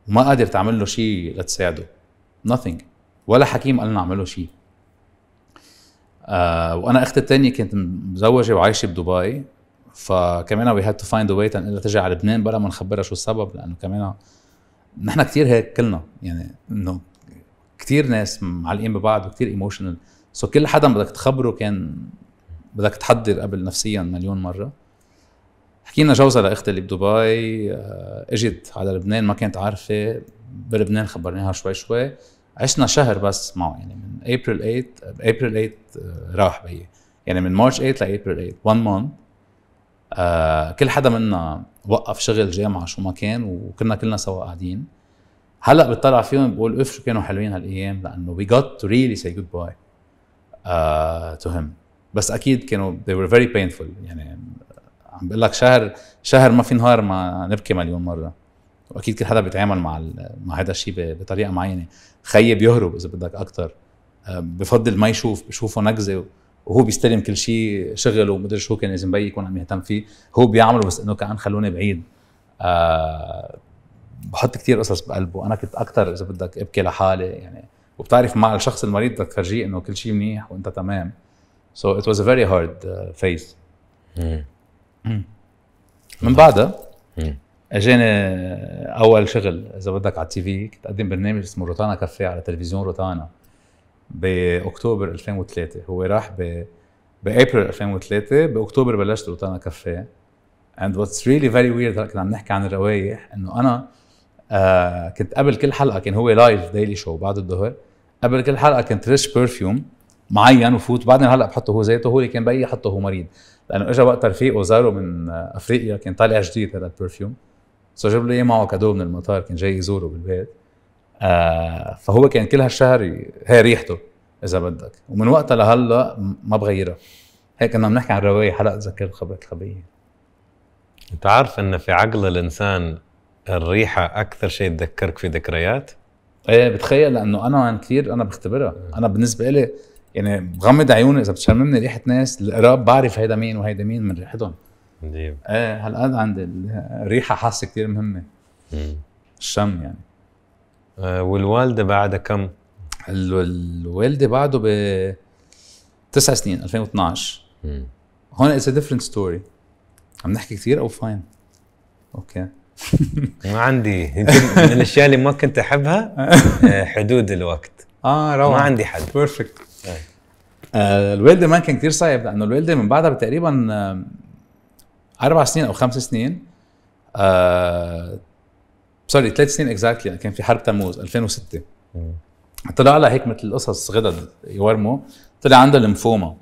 وما قادر تعمل له شيء لتساعده. Nothing. ولا حكيم قال لنا اعمل له شيء. Uh, وانا اختي الثانيه كانت مزوجه وعايشه بدبي فكمان وي هاد تو فايند واي تنقلها ترجع على لبنان بلا ما نخبرها شو السبب لانه كمان نحن كثير هيك كلنا يعني انه كثير ناس معلقين ببعض وكثير ايموشنال سو كل حدا بدك تخبره كان بدك تحضر قبل نفسيا مليون مره حكينا جوزها لاختي اللي بدبي آه، اجت على لبنان ما كانت عارفه بلبنان خبرناها شوي شوي عشنا شهر بس معه يعني من ابريل 8 ابريل 8 راح بيي يعني من مارش 8 لابريل 8 1 مانث آه كل حدا منا وقف شغل جامعه شو ما كان وكنا كلنا سوا قاعدين هلا بتطلع فيهم بقول اف شو كانوا حلوين هالايام لانه وي جوت تو ريلي سي جود باي تو هيم بس اكيد كانوا they were very painful يعني عم بقول لك شهر شهر ما في نهار ما نبكي مليون مره واكيد كل حدا بيتعامل مع مع هذا الشيء بطريقه معينه خيي بيهرب اذا بدك اكثر آه، بفضل ما يشوف بشوفه نكزه وهو بيستلم كل شيء شغله ومدري شو كان لازم بيي يكون عم يهتم فيه هو بيعمله بس انه كان خلوني بعيد أه بحط كثير قصص بقلبه انا كنت اكثر اذا بدك ابكي لحالي يعني وبتعرف مع الشخص المريض بدك تفرجيه انه كل شيء منيح وانت تمام So it was a very hard uh, phase. من بعدها اجاني اول شغل اذا بدك على التي في كنت اقدم برنامج اسمه روتانا كافيه على تلفزيون روتانا باكتوبر 2003 هو راح ب بابريل 2003 باكتوبر بلشت روتانا كافيه and what's really very weird كنا عم نحكي عن الروايح انه انا آه كنت قبل كل حلقه كان هو لايف ديلي شو بعد الظهر قبل كل حلقه كنت رش برفيوم معين وفوت بعدين هلا بحطه هو زيته هو اللي كان بيي حطه هو مريض لانه اجى وقت رفيقه زاره من افريقيا كان طالع جديد هذا البرفيوم سو جاب له اياه معه كادو من المطار كان جاي يزوره بالبيت آه فهو كان كل هالشهر هي ريحته اذا بدك ومن وقتها لهلا ما بغيرها هيك كنا بنحكي عن الروايه حلقه تذكر الخبرات الخبيه انت عارف ان في عقل الانسان الريحه اكثر شيء تذكرك في ذكريات؟ ايه بتخيل لانه انا كثير انا بختبرها انا بالنسبه لي يعني بغمض عيوني اذا بتشممني ريحه ناس القراب بعرف هيدا مين وهيدا مين من ريحتهم عجيب ايه هالقد عندي الريحه حاسه كثير مهمه الشم يعني آه والوالده بعدها كم؟ الوالده بعده ب تسع سنين 2012 هون اتس ديفرنت ستوري عم نحكي كثير او فاين اوكي ما عندي من الاشياء اللي ما كنت احبها آه، حدود الوقت اه روعه ما عندي حد بيرفكت آه الويلد مان كان كثير صعب لانه الوالده من بعدها تقريبا آه اربع سنين او خمس سنين آه سوري ثلاث سنين اكزاكتلي يعني كان في حرب تموز 2006 مم. طلع لها هيك مثل قصص غدد يورموا طلع عندها لمفوما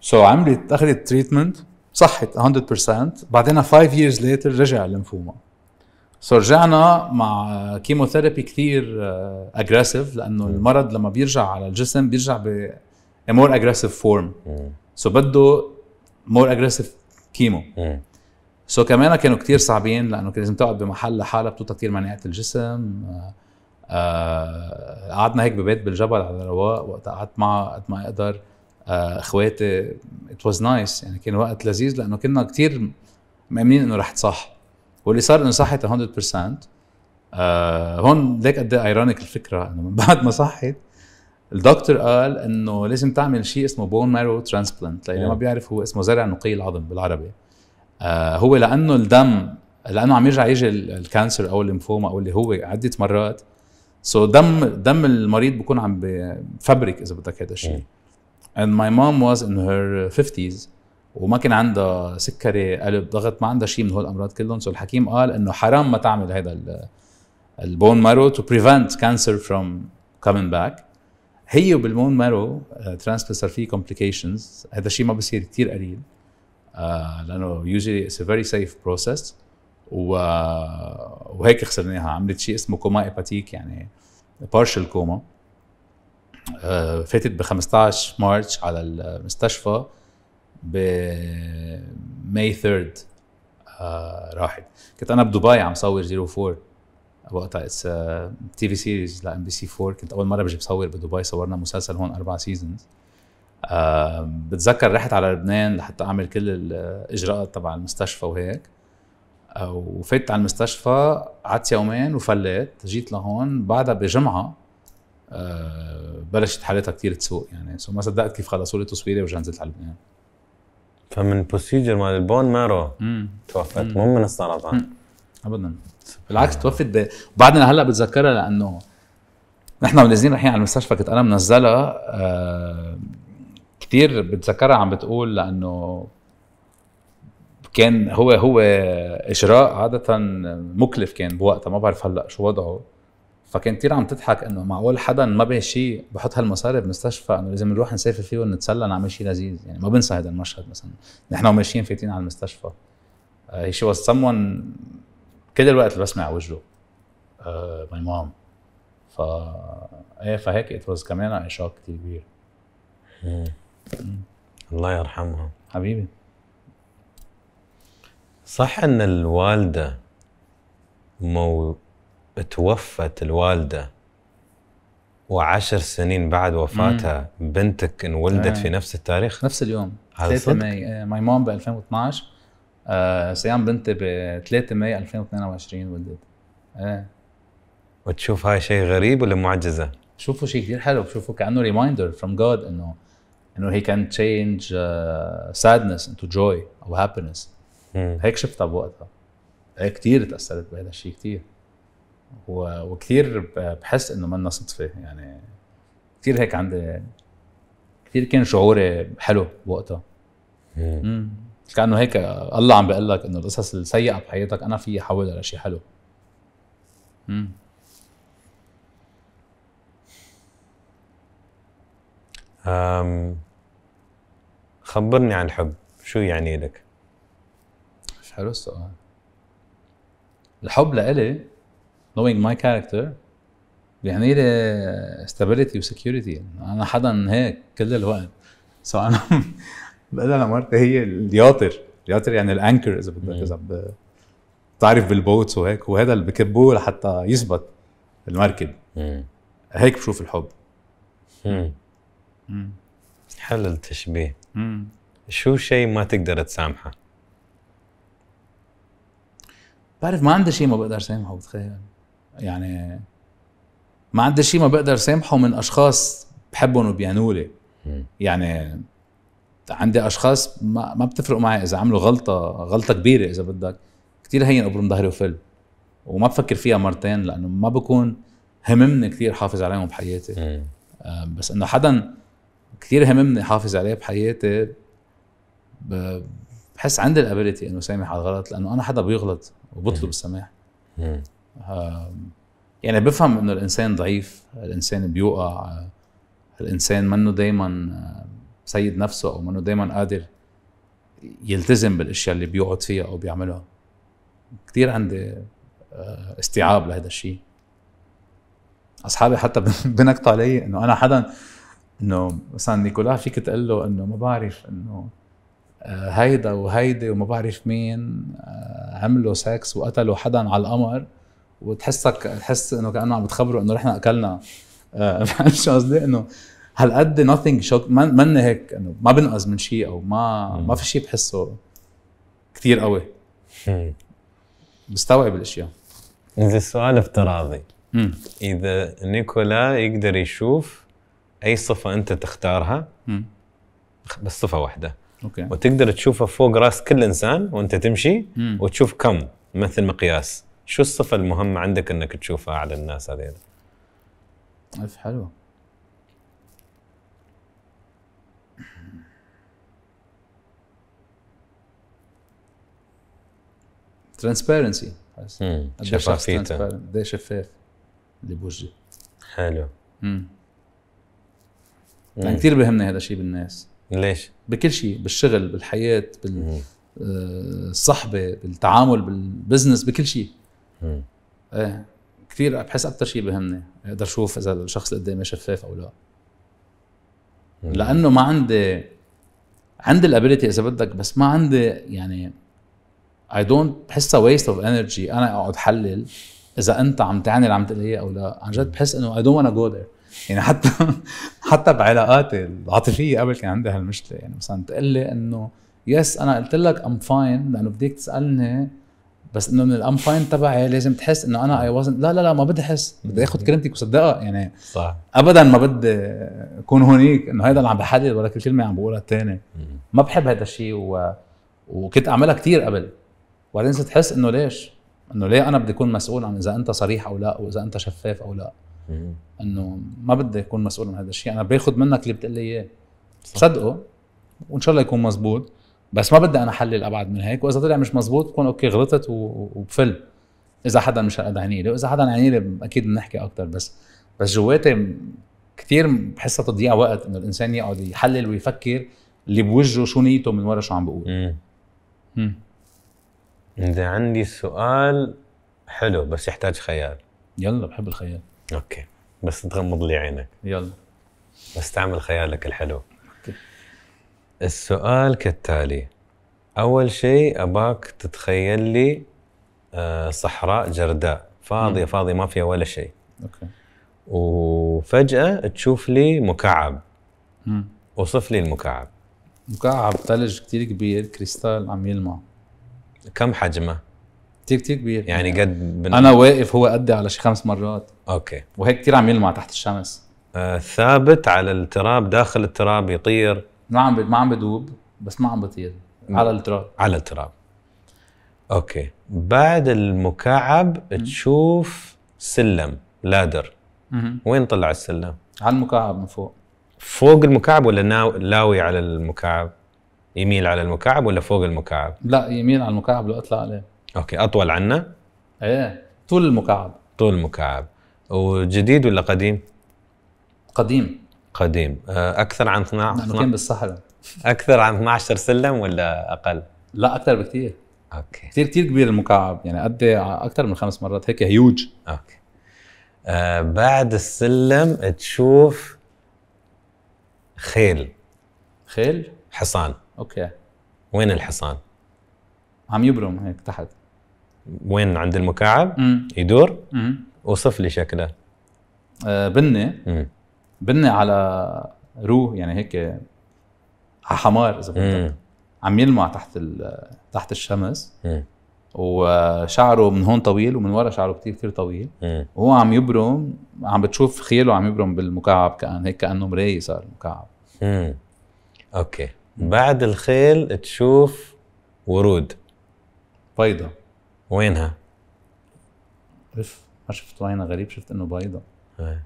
سو so عملت اخذت تريتمنت صحت 100% بعدين 5 years later رجع لمفوما سو رجعنا مع كيموثيرابي كثير اجريسيف آه، لانه المرض لما بيرجع على الجسم بيرجع ب مور اجريسيف فورم سو بده مور اجريسيف كيمو سو كمان كانوا كثير صعبين لانه كان لازم تقعد بمحل لحالها بتوطى كثير مناعه الجسم آه،, آه قعدنا هيك ببيت بالجبل على رواق وقت قعدت معه قد ما اقدر آه اخواتي ات واز نايس يعني كان وقت لذيذ لانه كنا كثير مأمنين انه رح تصح واللي صار انه صحت 100% آه هون ليك قد ايه ايرونيك الفكره انه من بعد ما صحت الدكتور قال انه لازم تعمل شيء اسمه بون مارو ترانسبلانت للي ما بيعرف هو اسمه زرع نقي العظم بالعربي آه هو لانه الدم لانه عم يرجع يجي الكانسر او الليمفوما او اللي هو عده مرات سو so دم دم المريض بكون عم بفبرك اذا بدك هذا الشيء and my mom was in her 50s وما كان عندها سكري قلب ضغط ما عندها شيء من هول الامراض كلهم سو الحكيم قال انه حرام ما تعمل هذا البون مارو تو بريفنت كانسر فروم كومينج باك هي وبالبون مارو ترانسبلانت صار في كومبليكيشنز هذا الشيء ما بصير كثير قليل uh, لانه يوجولي اتس ا فيري سيف بروسيس وهيك خسرناها عملت شيء اسمه كوما ايباتيك يعني بارشل كوما uh, فاتت ب 15 مارش على المستشفى بماي 3 آه راحت كنت انا بدبي عم صور 04 وقتها اتس تي في سيريز لام بي سي 4 كنت اول مره بجي بصور بدبي صورنا مسلسل هون اربع سيزونز آه بتذكر رحت على لبنان لحتى اعمل كل الاجراءات تبع المستشفى وهيك آه، وفت على المستشفى قعدت يومين وفلت جيت لهون بعدها بجمعه آه، بلشت حالتها كثير تسوق يعني سو ما صدقت كيف خلصوا لي تصويري ورجعت نزلت على لبنان فمن بروسيجر مال البون مارو توفت مو من السرطان ابدا بالعكس توفت ب... وبعدنا هلا بتذكرها لانه نحن نازلين رايحين على المستشفى كنت انا منزلها آه كثير بتذكرها عم بتقول لانه كان هو هو اجراء عاده مكلف كان بوقتها ما بعرف هلا شو وضعه فكان كثير عم تضحك انه معقول حدا ما به شيء بحط هالمصاري بمستشفى انه لازم نروح نسافر فيه ونتسلى نعمل شيء لذيذ يعني ما بنسى هذا المشهد مثلا نحن وماشيين فايتين على المستشفى شي آه، واز someone كل الوقت بسمع وجهه ماي آه، مام ف ايه فهيك ات واز كمان شوك كثير كبير الله يرحمها حبيبي صح ان الوالده مو توفت الوالده وعشر سنين بعد وفاتها مم. بنتك انولدت آه. في إيه. نفس التاريخ نفس اليوم 3 ماي ماي آه، مام ب 2012 آه، صيام بنتي ب 3 ماي 2022 ولدت ايه وتشوف هاي شيء غريب ولا معجزه؟ بشوفه شيء كثير حلو بشوفه كانه ريمايندر فروم جاد انه انه هي كان تشينج سادنس انتو جوي او هابينس هيك شفتها بوقتها هيك كثير تاثرت بهذا الشيء كثير وكثير بحس انه منا صدفه يعني كثير هيك عندي كثير كان شعوري حلو بوقتها كانه هيك الله عم بيقول لك انه القصص السيئه بحياتك انا فيي احولها لشيء حلو امم خبرني عن الحب شو يعني لك؟ مش حلو السؤال الحب لإلي knowing my character بيعني لي إيه stability وسكيورتي انا حدا هيك كل الوقت سو so انا بدل مرتي هي الياطر الياطر يعني الانكر اذا بدك اذا بتعرف بالبوتس وهيك وهذا اللي بكبوه لحتى يثبت المركب هيك بشوف الحب حل التشبيه شو شيء ما تقدر تسامحه؟ بعرف ما عندي شيء ما بقدر سامحه بتخيل يعني ما عندي شيء ما بقدر سامحه من اشخاص بحبهم وبيعنوا لي يعني عندي اشخاص ما, ما بتفرق معي اذا عملوا غلطه غلطه كبيره اذا بدك كثير هين ابرم ظهري وفل وما بفكر فيها مرتين لانه ما بكون هممني كثير حافظ عليهم بحياتي آه، بس انه حدا كثير هممني حافظ عليه بحياتي بحس عندي الابيلتي انه سامح على الغلط لانه انا حدا بيغلط وبطلب السماح آه، يعني بفهم انه الانسان ضعيف الانسان بيوقع آه، الانسان منه دايما آه، سيد نفسه او منه دايما قادر يلتزم بالاشياء اللي بيقعد فيها او بيعملها كثير عندي استيعاب لهذا الشيء اصحابي حتى بنكتوا علي انه انا حدا انه مثلا نيكولا فيك تقول له انه ما بعرف انه هيدا وهيدي وما بعرف مين عملوا سكس وقتلوا حدا على القمر وتحسك تحس انه كانه عم بتخبره انه رحنا اكلنا آه، فهمت شو قصدي؟ انه هالقد nothing شوك ماني هيك انه ما بنقز من شيء او ما ما في شيء بحسه كثير قوي بستوعب الاشياء اذا السؤال افتراضي اذا نيكولا يقدر يشوف اي صفه انت تختارها بس صفه واحده اوكي وتقدر تشوفها فوق راس كل انسان وانت تمشي وتشوف كم مثل مقياس شو الصفة المهمة عندك انك تشوفها على الناس هذين؟ ألف حلوة ترانسبيرنسي شفافيته شفاف اللي بوجهي حلو امم يعني كثير بهمني هذا الشيء بالناس ليش؟ بكل شيء بالشغل بالحياه بالصحبه آه، بالتعامل بالبزنس بكل شيء ايه كثير بحس اكثر شيء بهمني اقدر اشوف اذا الشخص اللي قدامي شفاف او لا لانه ما عندي عندي الابيلتي اذا بدك بس ما عندي يعني اي دونت بحسها ويست اوف انرجي انا اقعد حلل اذا انت عم تعني اللي عم تقول او لا عن جد بحس انه اي دونت ونا جو ذير يعني حتى حتى بعلاقاتي العاطفيه قبل كان عندي هالمشكله يعني مثلا تقول لي انه يس انا قلت لك ام فاين لانه بديك تسالني بس انه من الام فاين تبعي لازم تحس انه انا اي وزنت لا لا لا ما بدي احس بدي اخذ كلمتك وصدقها يعني صح ابدا ما بدي اكون هونيك انه هيدا اللي عم بحلل ولا كل كلمه عم بقولها الثاني ما بحب هذا الشيء و... وكنت اعملها كثير قبل وبعدين صرت احس انه ليش؟ انه ليه انا بدي اكون مسؤول عن اذا انت صريح او لا واذا انت شفاف او لا انه ما بدي اكون مسؤول عن هذا الشيء انا باخذ منك اللي بتقول لي اياه صدقه وان شاء الله يكون مزبوط بس ما بدي انا احلل ابعد من هيك واذا طلع مش مزبوط بكون اوكي غلطت وبفل اذا حدا مش قد عينيه واذا حدا عينيه اكيد بنحكي اكثر بس بس جواتي كثير بحسها تضييع وقت انه الانسان يقعد يحلل ويفكر اللي بوجهه شو نيته من ورا شو عم بقول اذا عندي سؤال حلو بس يحتاج خيال يلا بحب الخيال اوكي بس تغمض لي عينك يلا بس تعمل خيالك الحلو السؤال كالتالي أول شيء أباك تتخيل لي آه، صحراء جرداء فاضية فاضية ما فيها ولا شيء أوكي. وفجأة تشوف لي مكعب وصف لي المكعب مكعب ثلج كتير كبير كريستال عم يلمع كم حجمه؟ كتير كتير كبير يعني قد بن... انا واقف هو قدي على شي خمس مرات اوكي وهيك كتير عم يلمع تحت الشمس آه ثابت على التراب داخل التراب يطير ما عم ما عم بدوب بس ما عم بطير على التراب على التراب اوكي بعد المكعب تشوف سلم لادر وين طلع السلم؟ على المكعب من فوق فوق المكعب ولا ناو... لاوي على المكعب؟ يميل على المكعب ولا فوق المكعب؟ لا يميل على المكعب لو اطلع عليه اوكي اطول عنا؟ ايه طول المكعب طول المكعب وجديد ولا قديم؟ قديم قديم آه، اكثر عن 12 نحن كان بالصحراء اكثر عن 12 سلم ولا اقل؟ لا اكثر بكثير اوكي كثير كثير كبير المكعب يعني قد اكثر من خمس مرات هيك هيوج اوكي آه بعد السلم تشوف خيل خيل؟ حصان اوكي وين الحصان؟ عم يبرم هيك تحت وين عند المكعب؟ مم. يدور؟ مم. وصف لي شكله آه بني مم. بني على رو يعني هيك على حمار اذا بدك عم يلمع تحت تحت الشمس مم. وشعره من هون طويل ومن ورا شعره كثير كثير طويل مم. وهو عم يبرم عم بتشوف خياله عم يبرم بالمكعب كان هيك كانه مرايه صار المكعب مم. اوكي بعد الخيل تشوف ورود بيضة وينها؟ اف ما شفت وينها غريب شفت انه بيضة إيه.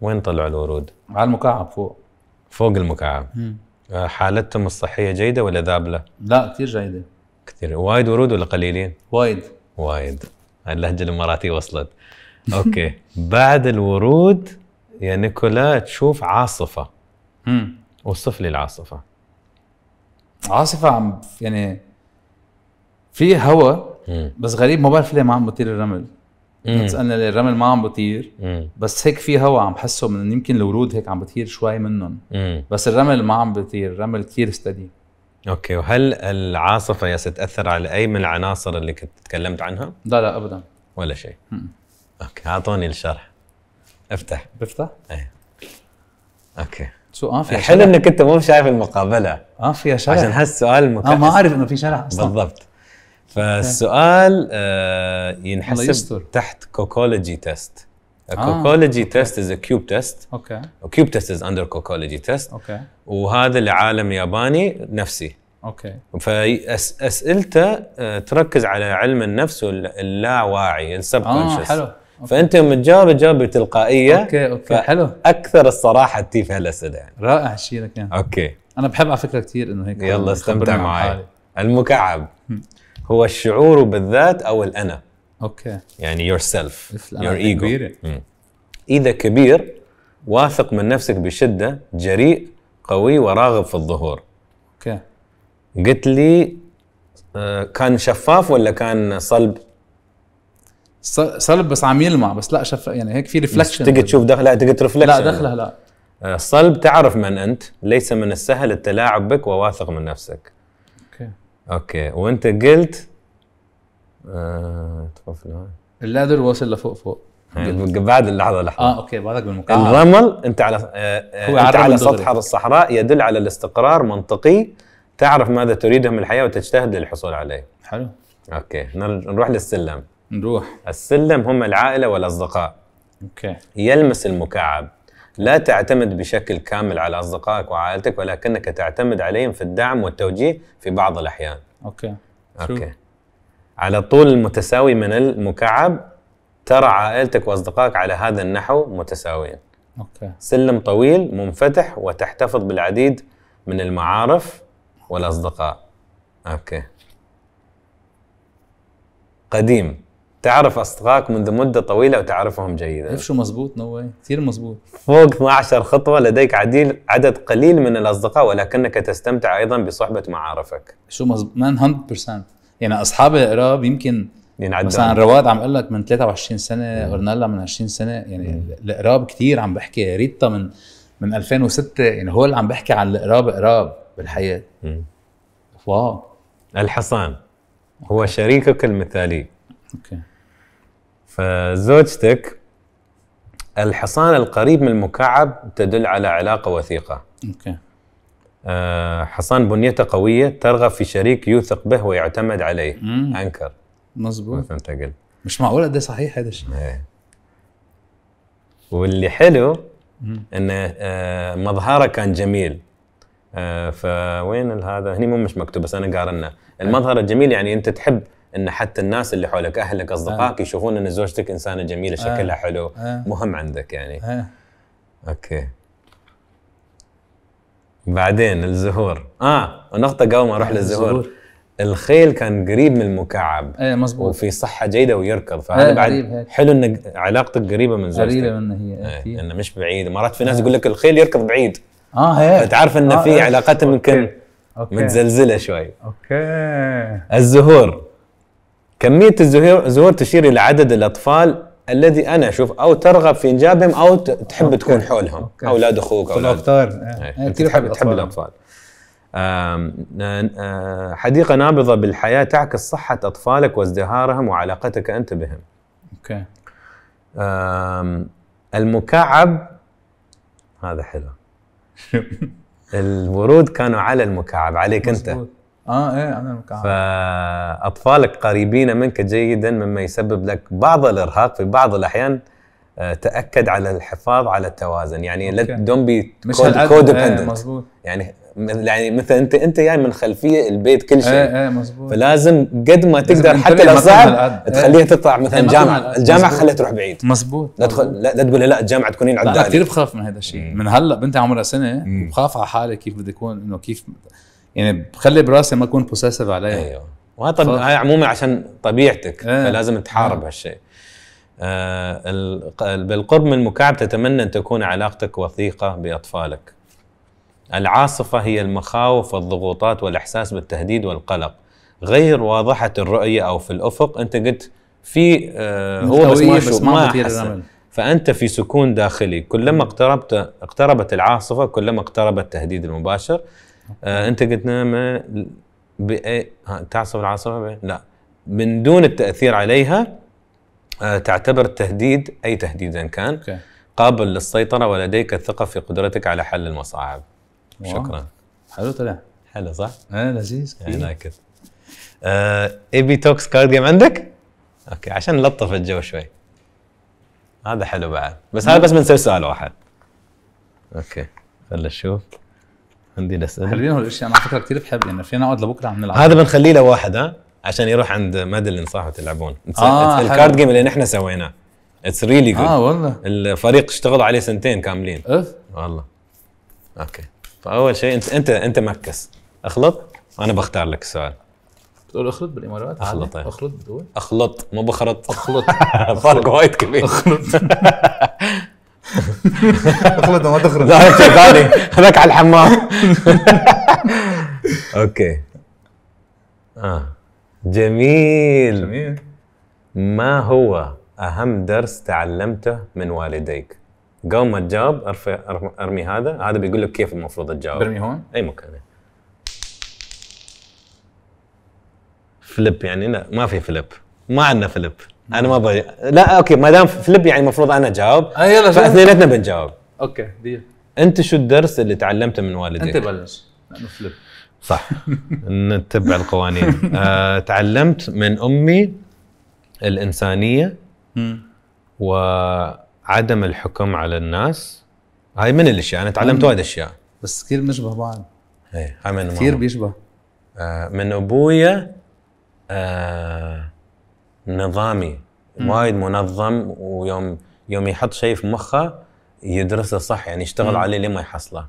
وين طلعوا الورود؟ على المكعب فوق فوق المكعب مم. آه، حالتهم الصحية جيدة ولا ذابلة؟ لا كثير جيدة كثير وايد ورود ولا قليلين؟ وايد وايد اللهجة الإماراتية وصلت أوكي بعد الورود يا نيكولا تشوف عاصفة امم وصف لي العاصفة عاصفة عم يعني في هواء بس غريب ما بعرف ليه ما عم بطير الرمل انا الرمل ما عم بطير بس هيك في هواء عم حسه من يمكن الورود هيك عم بطير شوي منهم بس الرمل ما عم بطير الرمل كثير ستدي اوكي وهل العاصفه يا ستاثر على اي من العناصر اللي كنت تكلمت عنها؟ لا لا ابدا ولا شيء اوكي اعطوني الشرح افتح بفتح؟ ايه اوكي شو اه في حلو انك انت مو شايف المقابله اه فيها شرح عشان هالسؤال مكثف اه ما اعرف انه في شرح اصلا بالضبط فالسؤال آه، ينحسب تحت كوكولوجي تيست كوكولوجي تيست از كيوب تيست اوكي. كيوب تيست از اندر كوكولوجي تيست اوكي. وهذا لعالم ياباني نفسي. اوكي. فاسئلته آه، تركز على علم النفس اللاواعي السب اه حلو. فانت لما تجاوب تجاوب بتلقائيه اوكي اوكي حلو اكثر الصراحه تي في هالاسئله يعني رائع الشيء لك يعني. اوكي انا بحب على فكره كثير انه هيك يلا استمتع معي المكعب هو الشعور بالذات او الانا اوكي يعني يور سيلف يور ايجو اذا كبير واثق من نفسك بشده جريء قوي وراغب في الظهور اوكي قلت لي آه، كان شفاف ولا كان صلب؟ صلب بس عم يلمع بس لا شف يعني هيك في ريفلكشن تقدر تشوف دخل لا تقدر ريفلكشن لا دخله لا آه، صلب تعرف من انت ليس من السهل التلاعب بك وواثق من نفسك اوكي وانت قلت آه... اللاذر واصل لفوق فوق يعني بعد اللحظه لحظه اه اوكي بعدك بالمقاعد الرمل انت على آه هو انت على سطح الصحراء يدل على الاستقرار منطقي تعرف ماذا تريده من الحياه وتجتهد للحصول عليه حلو اوكي نروح للسلم نروح السلم هم العائله والاصدقاء اوكي يلمس المكعب لا تعتمد بشكل كامل على اصدقائك وعائلتك ولكنك تعتمد عليهم في الدعم والتوجيه في بعض الاحيان اوكي اوكي على طول المتساوي من المكعب ترى عائلتك واصدقائك على هذا النحو متساويين اوكي سلم طويل منفتح وتحتفظ بالعديد من المعارف والاصدقاء اوكي قديم تعرف أصدقائك منذ مدة طويلة وتعرفهم جيدا شو مزبوط نو كثير مزبوط فوق 12 خطوة لديك عديل عدد قليل من الأصدقاء ولكنك تستمتع أيضا بصحبة معارفك شو مزبوط 100% يعني أصحابي القراب يمكن ينعدون مثلا رواد عم اقول لك من 23 سنه اورنالا من 20 سنه يعني القراب كثير عم بحكي ريتا من من 2006 يعني هو اللي عم بحكي عن القراب قراب بالحياه واو الحصان هو شريكك المثالي اوكي فزوجتك الحصان القريب من المكعب تدل على علاقه وثيقه. اوكي. آه، حصان بنيته قويه ترغب في شريك يوثق به ويعتمد عليه مم. انكر. مظبوط. مثل ما مش معقول قد إيه صحيح هذا الشيء. إيه. واللي حلو انه آه، مظهره كان جميل آه، فوين هذا هني مو مش مكتوب بس انا قارنه المظهر الجميل يعني انت تحب ان حتى الناس اللي حولك اهلك اصدقائك آه. يشوفون ان زوجتك انسانه جميله آه. شكلها حلو آه. مهم عندك يعني اوكي بعدين الزهور اه نقطه قبل ما اروح للزهور الخيل كان قريب من المكعب ايه مزبوط وفي صحه جيده ويركض فهذا إيه، بعد هيك. حلو ان علاقتك قريبه من زوجتك قريبه من هي ايه انه مش بعيد مرات في ناس يقول لك الخيل يركض بعيد اه هيك فتعرف انه آه في إيه. علاقتهم يمكن متزلزله شوي اوكي الزهور كمية الزهور تشير إلى عدد الأطفال الذي أنا أشوف أو ترغب في إنجابهم أو تحب أوكي. تكون حولهم أوكي. أولاد أخوك أو الأبطال إيه، إيه، تحب تحب الأطفال آه، حديقة نابضة بالحياة تعكس صحة أطفالك وازدهارهم وعلاقتك أنت بهم أوكي المكعب هذا حلو الورود كانوا على المكعب عليك مصبوط. انت اه ايه انا المكعب فاطفالك قريبين منك جيدا مما يسبب لك بعض الارهاق في بعض الاحيان آه، تاكد على الحفاظ على التوازن يعني لا دونت بي كودبندنت يعني يعني مثلا انت انت جاي يعني من خلفيه البيت كل شيء ايه ايه فلازم قد ما تقدر حتى لو صعب إيه. تخليها تطلع مثلا يعني جامعه الجامعه خليها تروح بعيد مزبوط لا تقول لا, لا تقول لا الجامعه تكونين عدالي انا كثير بخاف من هذا الشيء من هلا بنتي عمرها سنه بخاف على حالي كيف بدي اكون انه كيف يعني بخلي براسي ما اكون بوسيسيف عليها ايوه وهذا طب... هاي عموما عشان طبيعتك ايه. فلازم تحارب إيه. هالشيء آه بالقرب من المكعب تتمنى ان تكون علاقتك وثيقه باطفالك العاصفه هي المخاوف والضغوطات والاحساس بالتهديد والقلق غير واضحه الرؤيه او في الافق انت قلت في آه هو بس ما, بس ما فانت في سكون داخلي كلما اقتربت اقتربت العاصفه كلما اقترب التهديد المباشر آه انت قلت بايه تعصب العاصفة لا من دون التاثير عليها آه تعتبر تهديد اي تهديد ان كان okay. قابل للسيطره ولديك الثقه في قدرتك على حل المصاعب شكرا حلو طلع حلو صح؟ اه لذيذ اي لايك اي بي توكس كارد جيم عندك؟ اوكي عشان نلطف الجو شوي هذا حلو بعد بس هذا بس بنسوي سؤال واحد اوكي خلنا نشوف عندنا اسئله هول الاشياء انا على فكره كثير بحب يعني فينا نقعد لبكره عم نلعب هذا بنخليه لواحد ها عشان يروح عند مادلين صح تلعبون آه الكارد جيم اللي نحن سويناه اتس ريلي جود اه والله الفريق اشتغلوا عليه سنتين كاملين اف إيه؟ والله اوكي فاول شيء انت انت انت مكس اخلط وانا بختار لك السؤال بتقول اخلط بالامارات اخلط إيه. اخلط بتقول اخلط مو بخرط اخلط فرق وايد كبير اخلط اخلد ما تخرج لا ثاني على الحمام اوكي اه جميل جميل ما هو اهم درس تعلمته من والديك؟ قبل ما تجاوب ارمي هذا هذا بيقول لك كيف المفروض تجاوب برمي هون؟ اي مكان فليب يعني لا ما في فليب ما عندنا فليب انا ما بج... لا اوكي ما دام فليب يعني المفروض انا اجاوب آه يلا فاثنيناتنا بنجاوب اوكي دي انت شو الدرس اللي تعلمته من والدك؟ انت بلش لانه فليب صح نتبع القوانين آه، تعلمت من امي الانسانيه وعدم الحكم على الناس هاي من الاشياء انا تعلمت وايد اشياء بس كثير بنشبه بعض ايه هاي من كثير بيشبه آه، من ابويا آه نظامي وايد منظم ويوم يوم يحط شيء في مخه يدرسه صح يعني يشتغل عليه لما يحصله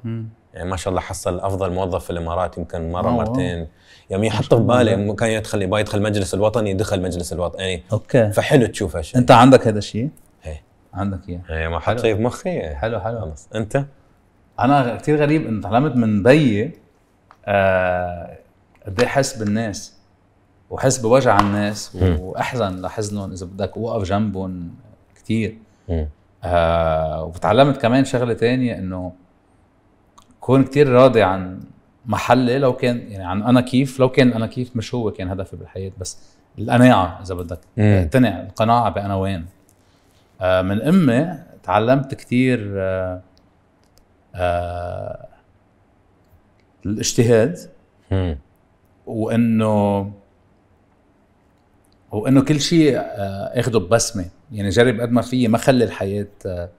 يعني ما شاء الله حصل افضل موظف في الامارات يمكن مره أوه. مرتين يوم يحط في باله كان يدخل يبغى يدخل المجلس الوطني يدخل مجلس الوطني يعني اوكي فحلو تشوف هالشيء انت عندك هذا الشيء؟ ايه عندك اياه يعني إيه، ما حط شيء في مخي إيه. حلو حلو خلص انت؟ انا كثير غريب ان تعلمت من بيي آه، قد آه ايه حس بالناس وحس بوجع الناس واحزن لحزنهم اذا بدك اوقف جنبهم كثير آه وتعلمت كمان شغله تانية انه كون كثير راضي عن محلي لو كان يعني عن انا كيف لو كان انا كيف مش هو كان هدفي بالحياه بس القناعه اذا بدك اقتنع القناعه بانا وين آه من امي تعلمت كثير آه آه الاجتهاد وانه هو انه كل شيء آه، اخده ببسمه يعني جرب قد ما فيي ما خلي الحياه آه،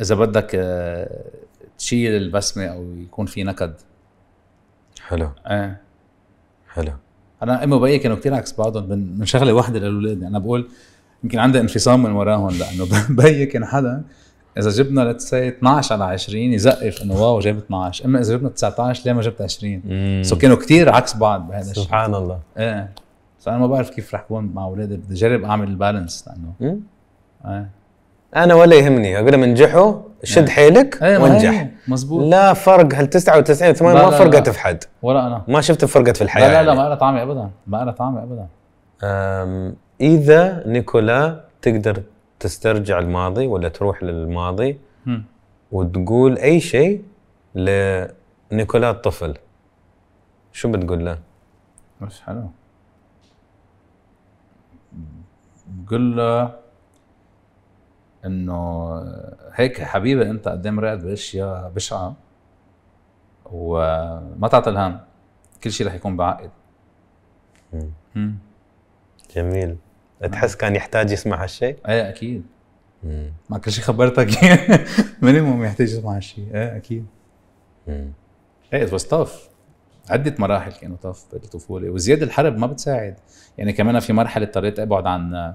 اذا بدك آه، تشيل البسمه او يكون في نكد حلو ايه حلو انا امي وبيي كانوا كثير عكس بعضهم من, من شغله واحده للاولاد انا بقول يمكن عندي انفصام من وراهم لانه بيي كان حدا اذا جبنا ليتس 12 على 20 يزقف انه واو جاب 12 اما اذا جبنا 19 ليه ما جبت 20 سو كانوا كثير عكس بعض بهذا الشيء سبحان الله ايه بس انا ما بعرف كيف رح اكون مع اولادي بدي اجرب اعمل البالانس لانه إيه. انا ولا يهمني اقول لهم انجحوا شد إيه. حيلك ايه وانجح مزبوط لا فرق هل 99 8 ما فرقت في حد ولا انا ما شفت فرقت في الحياه لا لا, لا يعني. ما لها طعمي ابدا ما لها طعمي ابدا اذا نيكولا تقدر تسترجع الماضي ولا تروح للماضي م. وتقول اي شيء لنيكولا الطفل شو بتقول له؟ مش حلو بقول له انه هيك حبيبي انت قدام إيه رائد باشياء بشعه وما تعطي الهم كل شيء رح يكون بعقد جميل تحس كان يحتاج يسمع هالشيء؟ ايه اكيد مم. ما كل شيء خبرتك مينيموم يحتاج يسمع هالشيء ايه اكيد مم. ايه ات واز تاف عده مراحل كانوا طف بالطفوله وزياده الحرب ما بتساعد يعني كمان في مرحله اضطريت ابعد عن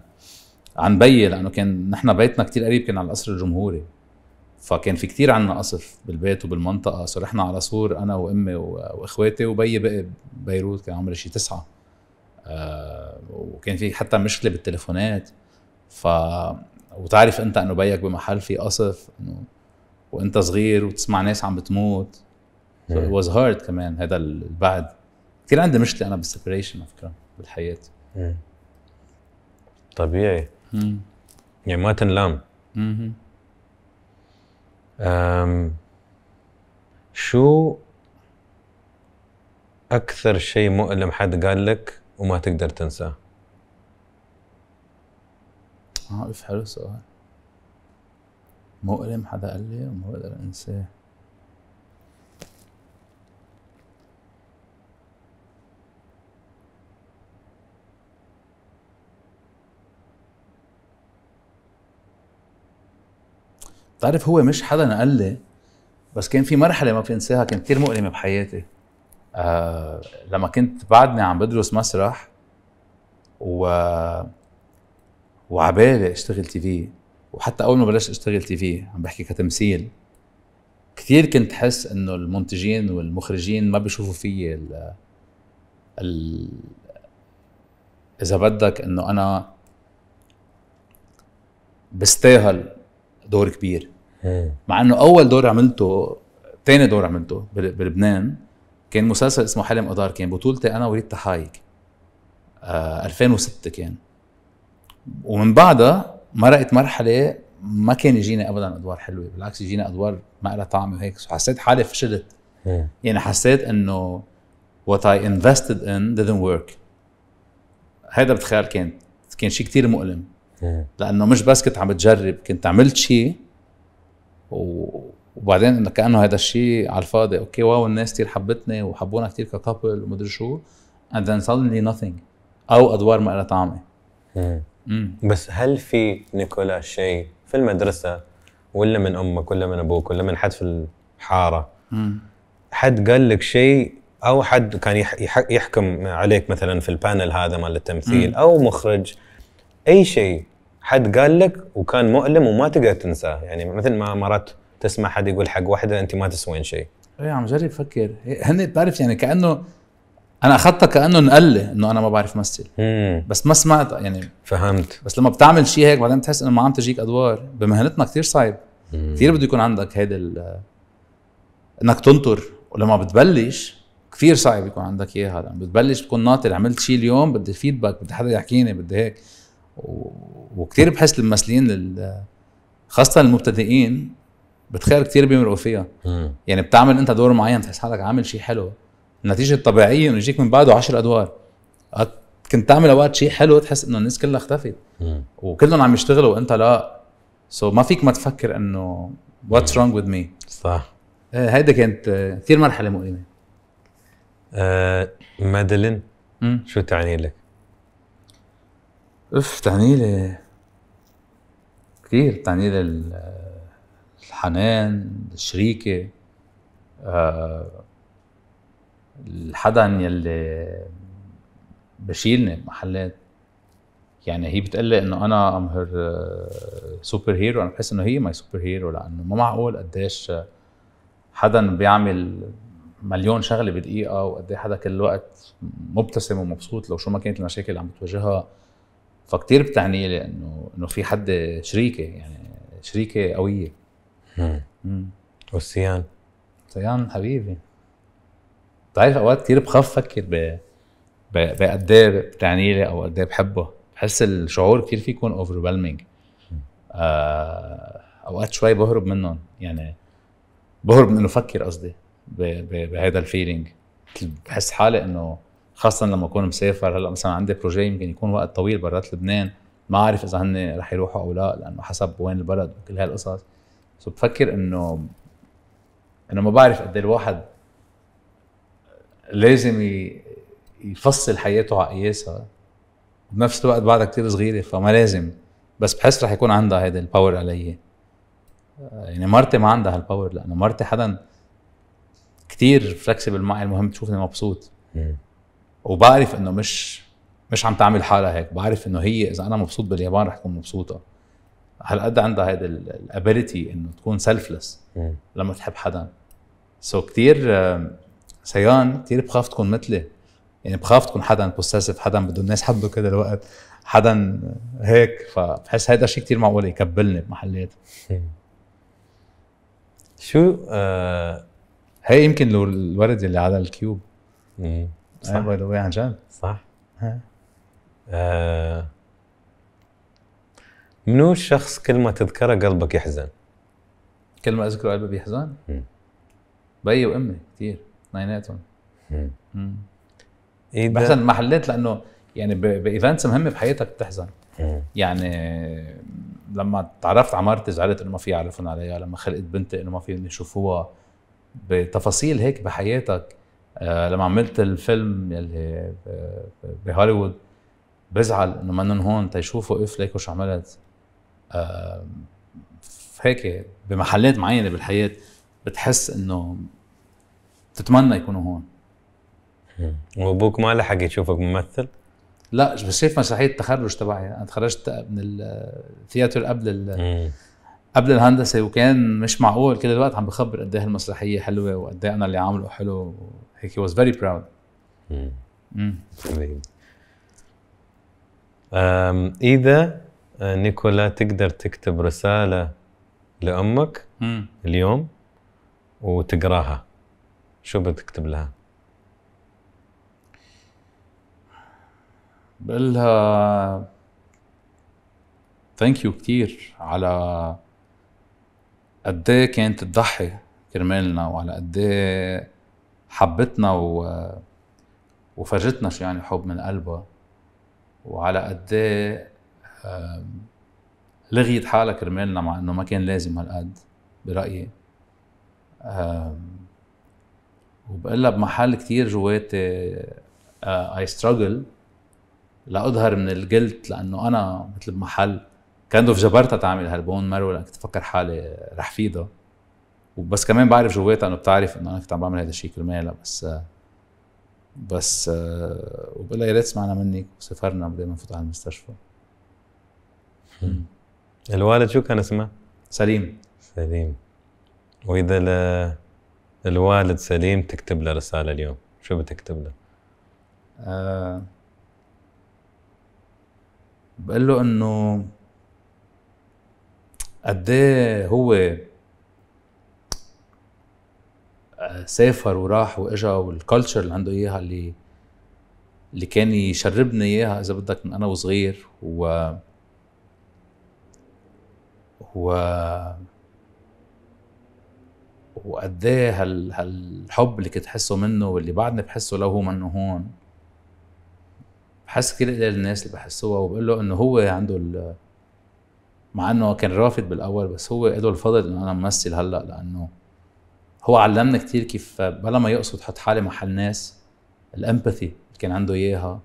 عن بيي لانه كان نحن بيتنا كتير قريب كان على القصر الجمهوري فكان في كتير عنا قصف بالبيت وبالمنطقه صرحنا على صور انا وامي واخواتي وبيي بقي ببيروت كان عمري شي تسعه آه، وكان في حتى مشكله بالتليفونات ف وتعرف انت انه بيك بمحل في قصف انه وانت صغير وتسمع ناس عم بتموت ات واز هارد كمان هذا البعد كثير عندي مشكله انا بالسبريشن على فكره بالحياه طبيعي مم. يعني ما تنلام مم. أم شو اكثر شيء مؤلم حد قال لك وما تقدر تنساه اه حلو سؤال مؤلم حدا قال لي وما بقدر انساه بتعرف هو مش حدا نقل لي بس كان في مرحله ما بنساها كانت كثير مؤلمه بحياتي آه لما كنت بعدني عم بدرس مسرح و وعبالي اشتغل تي في وحتى اول ما بلشت اشتغل تي في عم بحكي كتمثيل كثير كنت حس انه المنتجين والمخرجين ما بيشوفوا فيي ال... اذا بدك انه انا بستاهل دور كبير مع انه اول دور عملته ثاني دور عملته بلبنان كان مسلسل اسمه حلم قدار كان بطولتي انا ووليد تحايك آه 2006 كان ومن بعدها مرقت مرحله ما كان يجينا ابدا ادوار حلوه بالعكس يجينا ادوار ما لها طعم وهيك حسيت حالي فشلت يعني حسيت انه what I invested in didn't work هذا بتخيل كان كان شيء كثير مؤلم إيه. لانه مش بس كنت عم بتجرب كنت عملت شيء وبعدين انه كانه هذا الشيء على الفاضي اوكي واو الناس كثير حبتني وحبونا كثير ككابل ومدري شو اند ذن سادنلي nothing او ادوار ما لها طعمه إيه. بس هل في نيكولا شيء في المدرسه ولا من امك ولا من ابوك ولا من حد في الحاره حد قال لك شيء او حد كان يحكم عليك مثلا في البانل هذا مال التمثيل او مخرج اي شيء حد قال لك وكان مؤلم وما تقدر تنساه يعني مثل ما مرات تسمع حد يقول حق واحده انت ما تسوين شيء اي عم جرب افكر إيه، هن بتعرف يعني كانه انا اخذتها كانه نقله انه انا ما بعرف مثل بس ما سمعت يعني فهمت بس لما بتعمل شيء هيك بعدين بتحس انه ما عم تجيك ادوار بمهنتنا كثير صعب كثير بده يكون عندك هيدا انك تنطر ولما بتبلش كثير صعب يكون عندك اياها يعني بتبلش بتكون ناطر عملت شيء اليوم بدي فيدباك بدي حدا يحكيني بدي هيك وكتير بحس الممثلين خاصه المبتدئين بتخيل كتير بيمرقوا فيها يعني بتعمل انت دور معين تحس حالك عامل شيء حلو النتيجه الطبيعيه انه يجيك من بعده عشر ادوار كنت تعمل اوقات شيء حلو تحس انه الناس كلها اختفت وكلهم عم يشتغلوا وانت لا سو so ما فيك ما تفكر انه واتس رونج وذ مي صح آه، هيدا كانت كثير مرحله مؤلمه أه مادلين شو تعني لك؟ اف لي كثير بتعني لي الحنان الشريكة آه، الحدا يلي بشيلني بمحلات يعني هي بتقول لي انه انا ام هير سوبر هيرو انا بحس انه هي ماي سوبر هيرو لانه ما معقول قديش حدا بيعمل مليون شغله بدقيقه وقد حدا كل الوقت مبتسم ومبسوط لو شو ما كانت المشاكل اللي عم بتواجهها فكتير بتعني لي انه انه في حد شريكه يعني شريكه قويه امم والسيان سيان حبيبي بتعرف اوقات كثير بخاف افكر ب بقد ايه بتعني لي او قد ايه بحبه بحس الشعور كثير فيه يكون اوفر آه اوقات شوي بهرب منهم يعني بهرب من انه افكر قصدي بهذا الفيلينج بحس حالي انه خاصه لما اكون مسافر هلا مثلا عندي بروجي يمكن يكون وقت طويل برات لبنان ما عارف اذا هن رح يروحوا او لا لانه حسب وين البلد وكل هالقصص سو بفكر انه انه ما بعرف قد إيه الواحد لازم يفصل حياته على قياسها بنفس الوقت بعدها كتير صغيره فما لازم بس بحس رح يكون عندها هذا الباور علي يعني مرتي ما عندها هالباور لانه مرتي حدا كتير فلكسبل معي المهم تشوفني مبسوط وبعرف انه مش مش عم تعمل حالها هيك بعرف انه هي اذا انا مبسوط باليابان رح تكون مبسوطه هالقد عندها هيدا الابيلتي انه تكون سيلفلس لما تحب حدا سو so كثير سيان كثير بخاف تكون مثلي يعني بخاف تكون حدا بوسيسيف حدا بده الناس حبه كذا الوقت حدا هيك فبحس هذا شيء كثير معقول يكبلني بمحلات شو آه هي يمكن الورد اللي على الكيوب مم. صح باي ذا واي عن جد صح آه منو الشخص كل ما تذكره قلبك يحزن؟ كل ما اذكره قلبي بيحزن؟ بيي وامي كثير اثنيناتهم إيه بحزن محلات لانه يعني بايفنتس مهمه بحياتك بتحزن يعني لما تعرفت على مرتي زعلت انه ما في يعرفون عليها لما خلقت بنتي انه ما في يشوفوها بتفاصيل هيك بحياتك آه، لما عملت الفيلم يلي آه، بهوليوود بزعل انه منن هون تيشوفوا اف ليك وش عملت آه، هيك بمحلات معينه بالحياه بتحس انه بتتمنى يكونوا هون وابوك ما لحق يشوفك ممثل؟ لا بس شايف مسرحيه التخرج تبعي انا تخرجت من الثياتر قبل ال قبل الهندسه وكان مش معقول كل الوقت عم بخبر قد ايه المسرحيه حلوه وقد ايه انا اللي عامله حلو he was very proud براود hmm. امم hmm. um, اذا آه, نيكولا تقدر تكتب رساله لامك مم. Hmm. اليوم وتقراها شو بتكتب لها؟ بقول لها ثانك يو كثير على قد إيه كانت تضحي كرمالنا وعلى قد إيه حبتنا و... وفرجتنا شو يعني حب من قلبها وعلى قد إيه، لغيت حالها كرمالنا مع انه ما كان لازم هالقد برايي وبقول لها بمحل كثير جواتي اي آه، ستراجل لاظهر من الجلد لانه انا مثل بمحل كان دوف جبرتها تعمل هالبون مرو لانك كنت حالي رح فيضها وبس كمان بعرف جواتها انه بتعرف انه انا كنت عم بعمل هذا الشيء كرمالها بس بس وبقول لها يا ريت سمعنا منك وسافرنا بدل ما نفوت على المستشفى الوالد شو كان اسمه؟ سليم سليم واذا ل... الوالد سليم تكتب له رساله اليوم شو بتكتب له؟ أه بقول له انه قد إيه هو سافر وراح واجا والكالتشر اللي عنده اياها اللي اللي كان يشربني اياها اذا بدك من انا وصغير و و وقد ايه هال... هالحب اللي كنت حسه منه واللي بعدني بحسه لو هو منه هون بحس كثير قليل الناس اللي بحسوها وبقول له انه هو عنده ال... مع انه كان رافض بالاول بس هو له الفضل انه انا ممثل هلا لانه هو علمنا كثير كيف بلا ما يقصد حط حالي محل ناس الامباثي اللي كان عنده اياها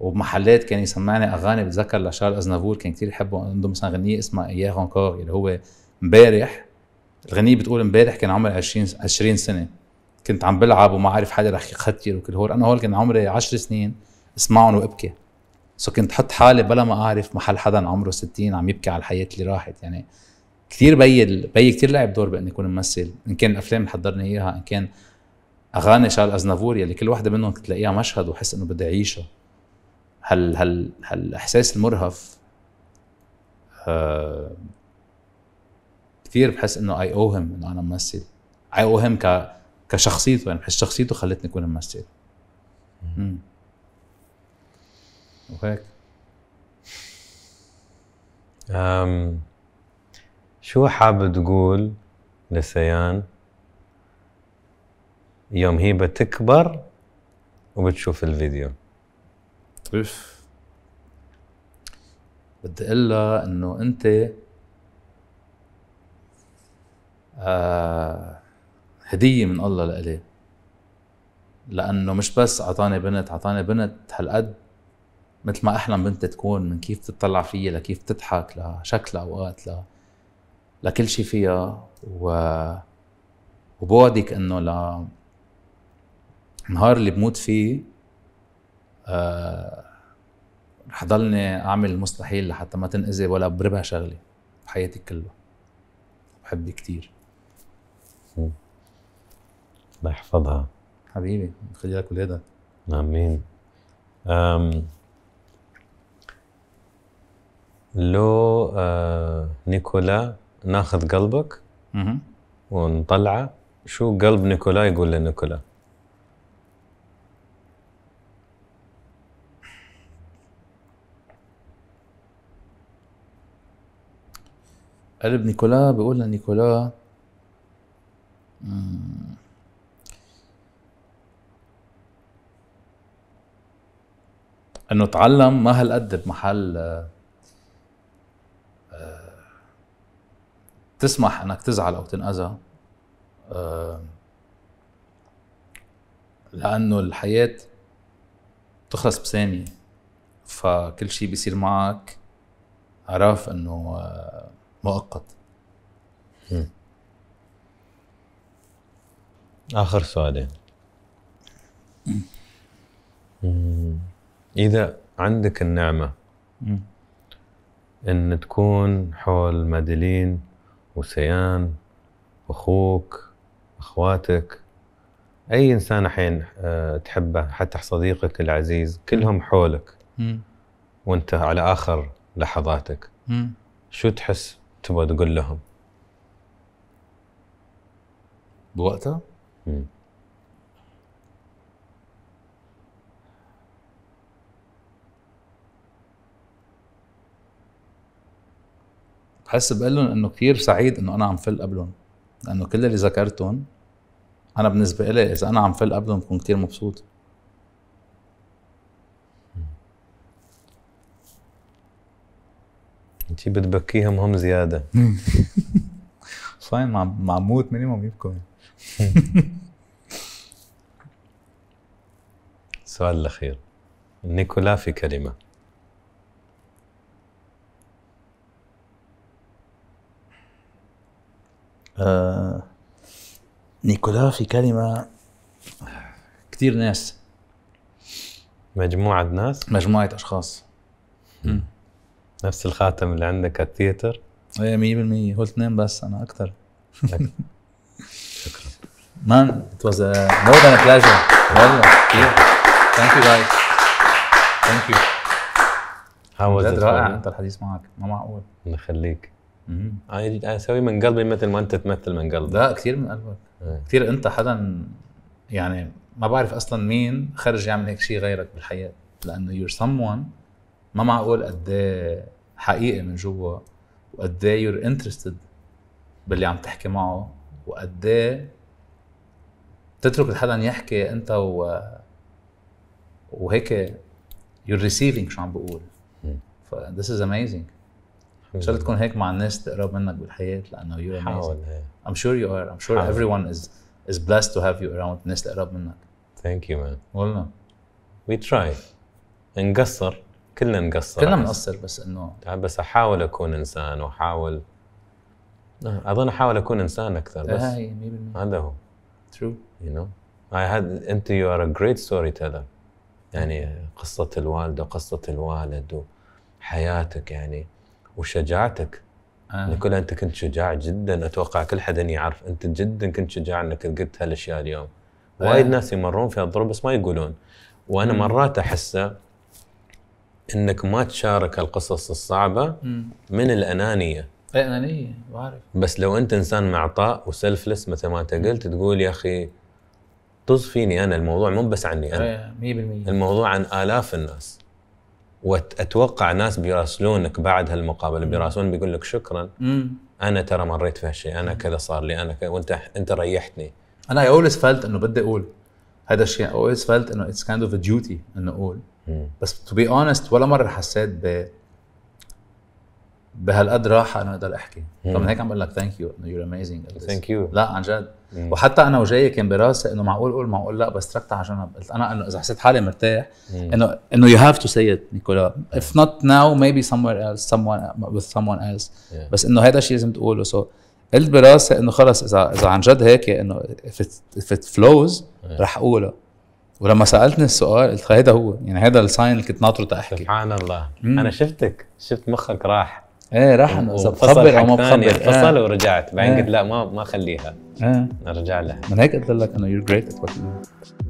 وبمحلات كان يسمعني اغاني بتذكر لشارل ازنافور كان كثير يحبه عنده مثلا غنيه اسمها اياه انكور اللي هو امبارح الغنيه بتقول امبارح كان عمري 20 20 سنه كنت عم بلعب وما عارف حدا رح يختر وكل هول انا هول كان عمري 10 سنين اسمعهم وابكي سو كنت حط حالي بلا ما اعرف محل حدا عمره 60 عم يبكي على الحياه اللي راحت يعني كثير بي بي كثير لعب دور باني اكون ممثل ان كان الافلام اللي حضرني اياها ان كان اغاني شارل ازنافور يلي كل وحده منهم تلاقيها مشهد وحس انه بدي اعيشها هال هال هالاحساس المرهف آه كثير بحس انه اي او هيم انه انا ممثل اي او هيم كشخصيته يعني بحس شخصيته خلتني اكون ممثل وهيك شو حاب تقول لسيان يوم هي بتكبر وبتشوف الفيديو اف بدي اقول لها انه انت آه، هديه من الله لإلي لانه مش بس اعطاني بنت اعطاني بنت هالقد مثل ما احلم بنت تكون من كيف تطلع فيها لكيف تضحك لشكلها اوقات لكل شيء فيها و وبوعدك انه ل النهار اللي بموت فيه آه، رح ضلني اعمل المستحيل لحتى ما تنأذي ولا بربع شغله بحياتي كلها بحبك كثير الله يحفظها حبيبي خلي لك ولادك امين أم لو آه نيكولا ناخذ قلبك ونطلعه شو قلب نيكولا يقول لنيكولا قلب نيكولا بيقول لنيكولا انه تعلم ما هالقد بمحل آه، تسمح انك تزعل او تنأذى لانه الحياه بتخلص بثانيه فكل شيء بيصير معك عرف انه آه، مؤقت اخر سؤالين اذا عندك النعمه ان تكون حول مادلين وسيان اخوك اخواتك اي انسان الحين آه، تحبه حتى صديقك العزيز كلهم حولك م. وانت على اخر لحظاتك م. شو تحس تبغى تقول لهم؟ بوقتها؟ بحس بقول لهم انه كثير سعيد انه انا عم فل قبلهم لانه كل اللي ذكرتهم انا بالنسبه لي اذا انا عم فل قبلهم بكون كثير مبسوط انت بتبكيهم هم زياده فاين مع موت مينيموم يبكوا السؤال الاخير نيكولا في كلمه آه، نيكولا في كلمة كثير ناس مجموعة ناس مجموعة أشخاص مم. نفس الخاتم اللي عندك على الثياتر ايه مية بالمية هو اثنين بس أنا أكثر شكرا مان it was a uh, more than a pleasure والله كثير thank you guys thank you How was it رائع أنت الحديث معك ما معقول الله يخليك انا يعني اسوي من قلبي مثل ما انت تمثل من قلبك لا كثير من قلبك إيه. كثير انت حدا يعني ما بعرف اصلا مين خرج يعمل هيك شيء غيرك بالحياه لانه يور سمون ما معقول قد إيه حقيقي من جوا وقد ايه يور انترستد باللي عم تحكي معه وقد ايه تترك حدا يحكي انت و وهيك يور ريسيفينج شو عم بقول ف ذس از اميزنج ان شاء الله تكون هيك مع الناس تقرب منك بالحياه لانه يو حاول إيه. I'm sure you are I'm sure حاول. everyone is is blessed to have you around الناس تقرب منك thank you man والله we try نقصر كلنا نقصر كلنا بنقصر بس انه بس احاول اكون انسان واحاول آه، اظن احاول اكون انسان اكثر بس 100% آه، هذا هو ترو يو نو اي هاد انت يو ار ا جريت ستوري تيلر يعني قصة الوالدة وقصة الوالد وحياتك يعني وشجاعتك آه. نيكولا انت كنت شجاع جدا اتوقع كل حدا يعرف انت جدا كنت شجاع انك قلت هالاشياء اليوم آه. وايد ناس يمرون في الظروف بس ما يقولون وانا مم. مرات احسه انك ما تشارك القصص الصعبه مم. من الانانيه اي انانيه بعرف بس لو انت انسان معطاء وسلفلس مثل ما انت قلت تقول يا اخي طز فيني انا الموضوع مو بس عني انا 100% إيه، الموضوع عن الاف الناس واتوقع ناس بيراسلونك بعد هالمقابله بيراسلون بيقول لك شكرا مم. انا ترى مريت في هالشيء انا كذا صار لي انا كذا وانت انت ريحتني انا اي اولويز فلت انه بدي اقول هذا الشيء اي اولويز فلت انه اتس كايند اوف ديوتي انه اقول مم. بس تو بي اونست ولا مره حسيت ب بهالقد راحه انه اقدر احكي فمن هيك عم بقول لك ثانك يو يو اميزنج ثانك يو لا عن جد مم. وحتى انا وجاي كان براسي انه معقول اقول معقول لا بس تركتها على جنب قلت انا انه اذا حسيت حالي مرتاح انه انه يو هاف تو سي ات نيكولا اف نوت ناو ميبي سموير ايلس someone وذ someone else ايلس بس انه هذا الشيء لازم تقوله سو قلت براسي انه خلص اذا اذا عن جد هيك انه اف ات فلوز رح اقوله ولما سالتني السؤال قلت هذا هو يعني هذا الساين اللي كنت ناطره تحكي سبحان الله مم. انا شفتك شفت مخك راح ايه راح بخبر او ما بخبر إيه. فصل آه. ورجعت بعدين آه. قلت لا ما ما اخليها آه. ارجع لها من هيك قلت لك انه يور جريت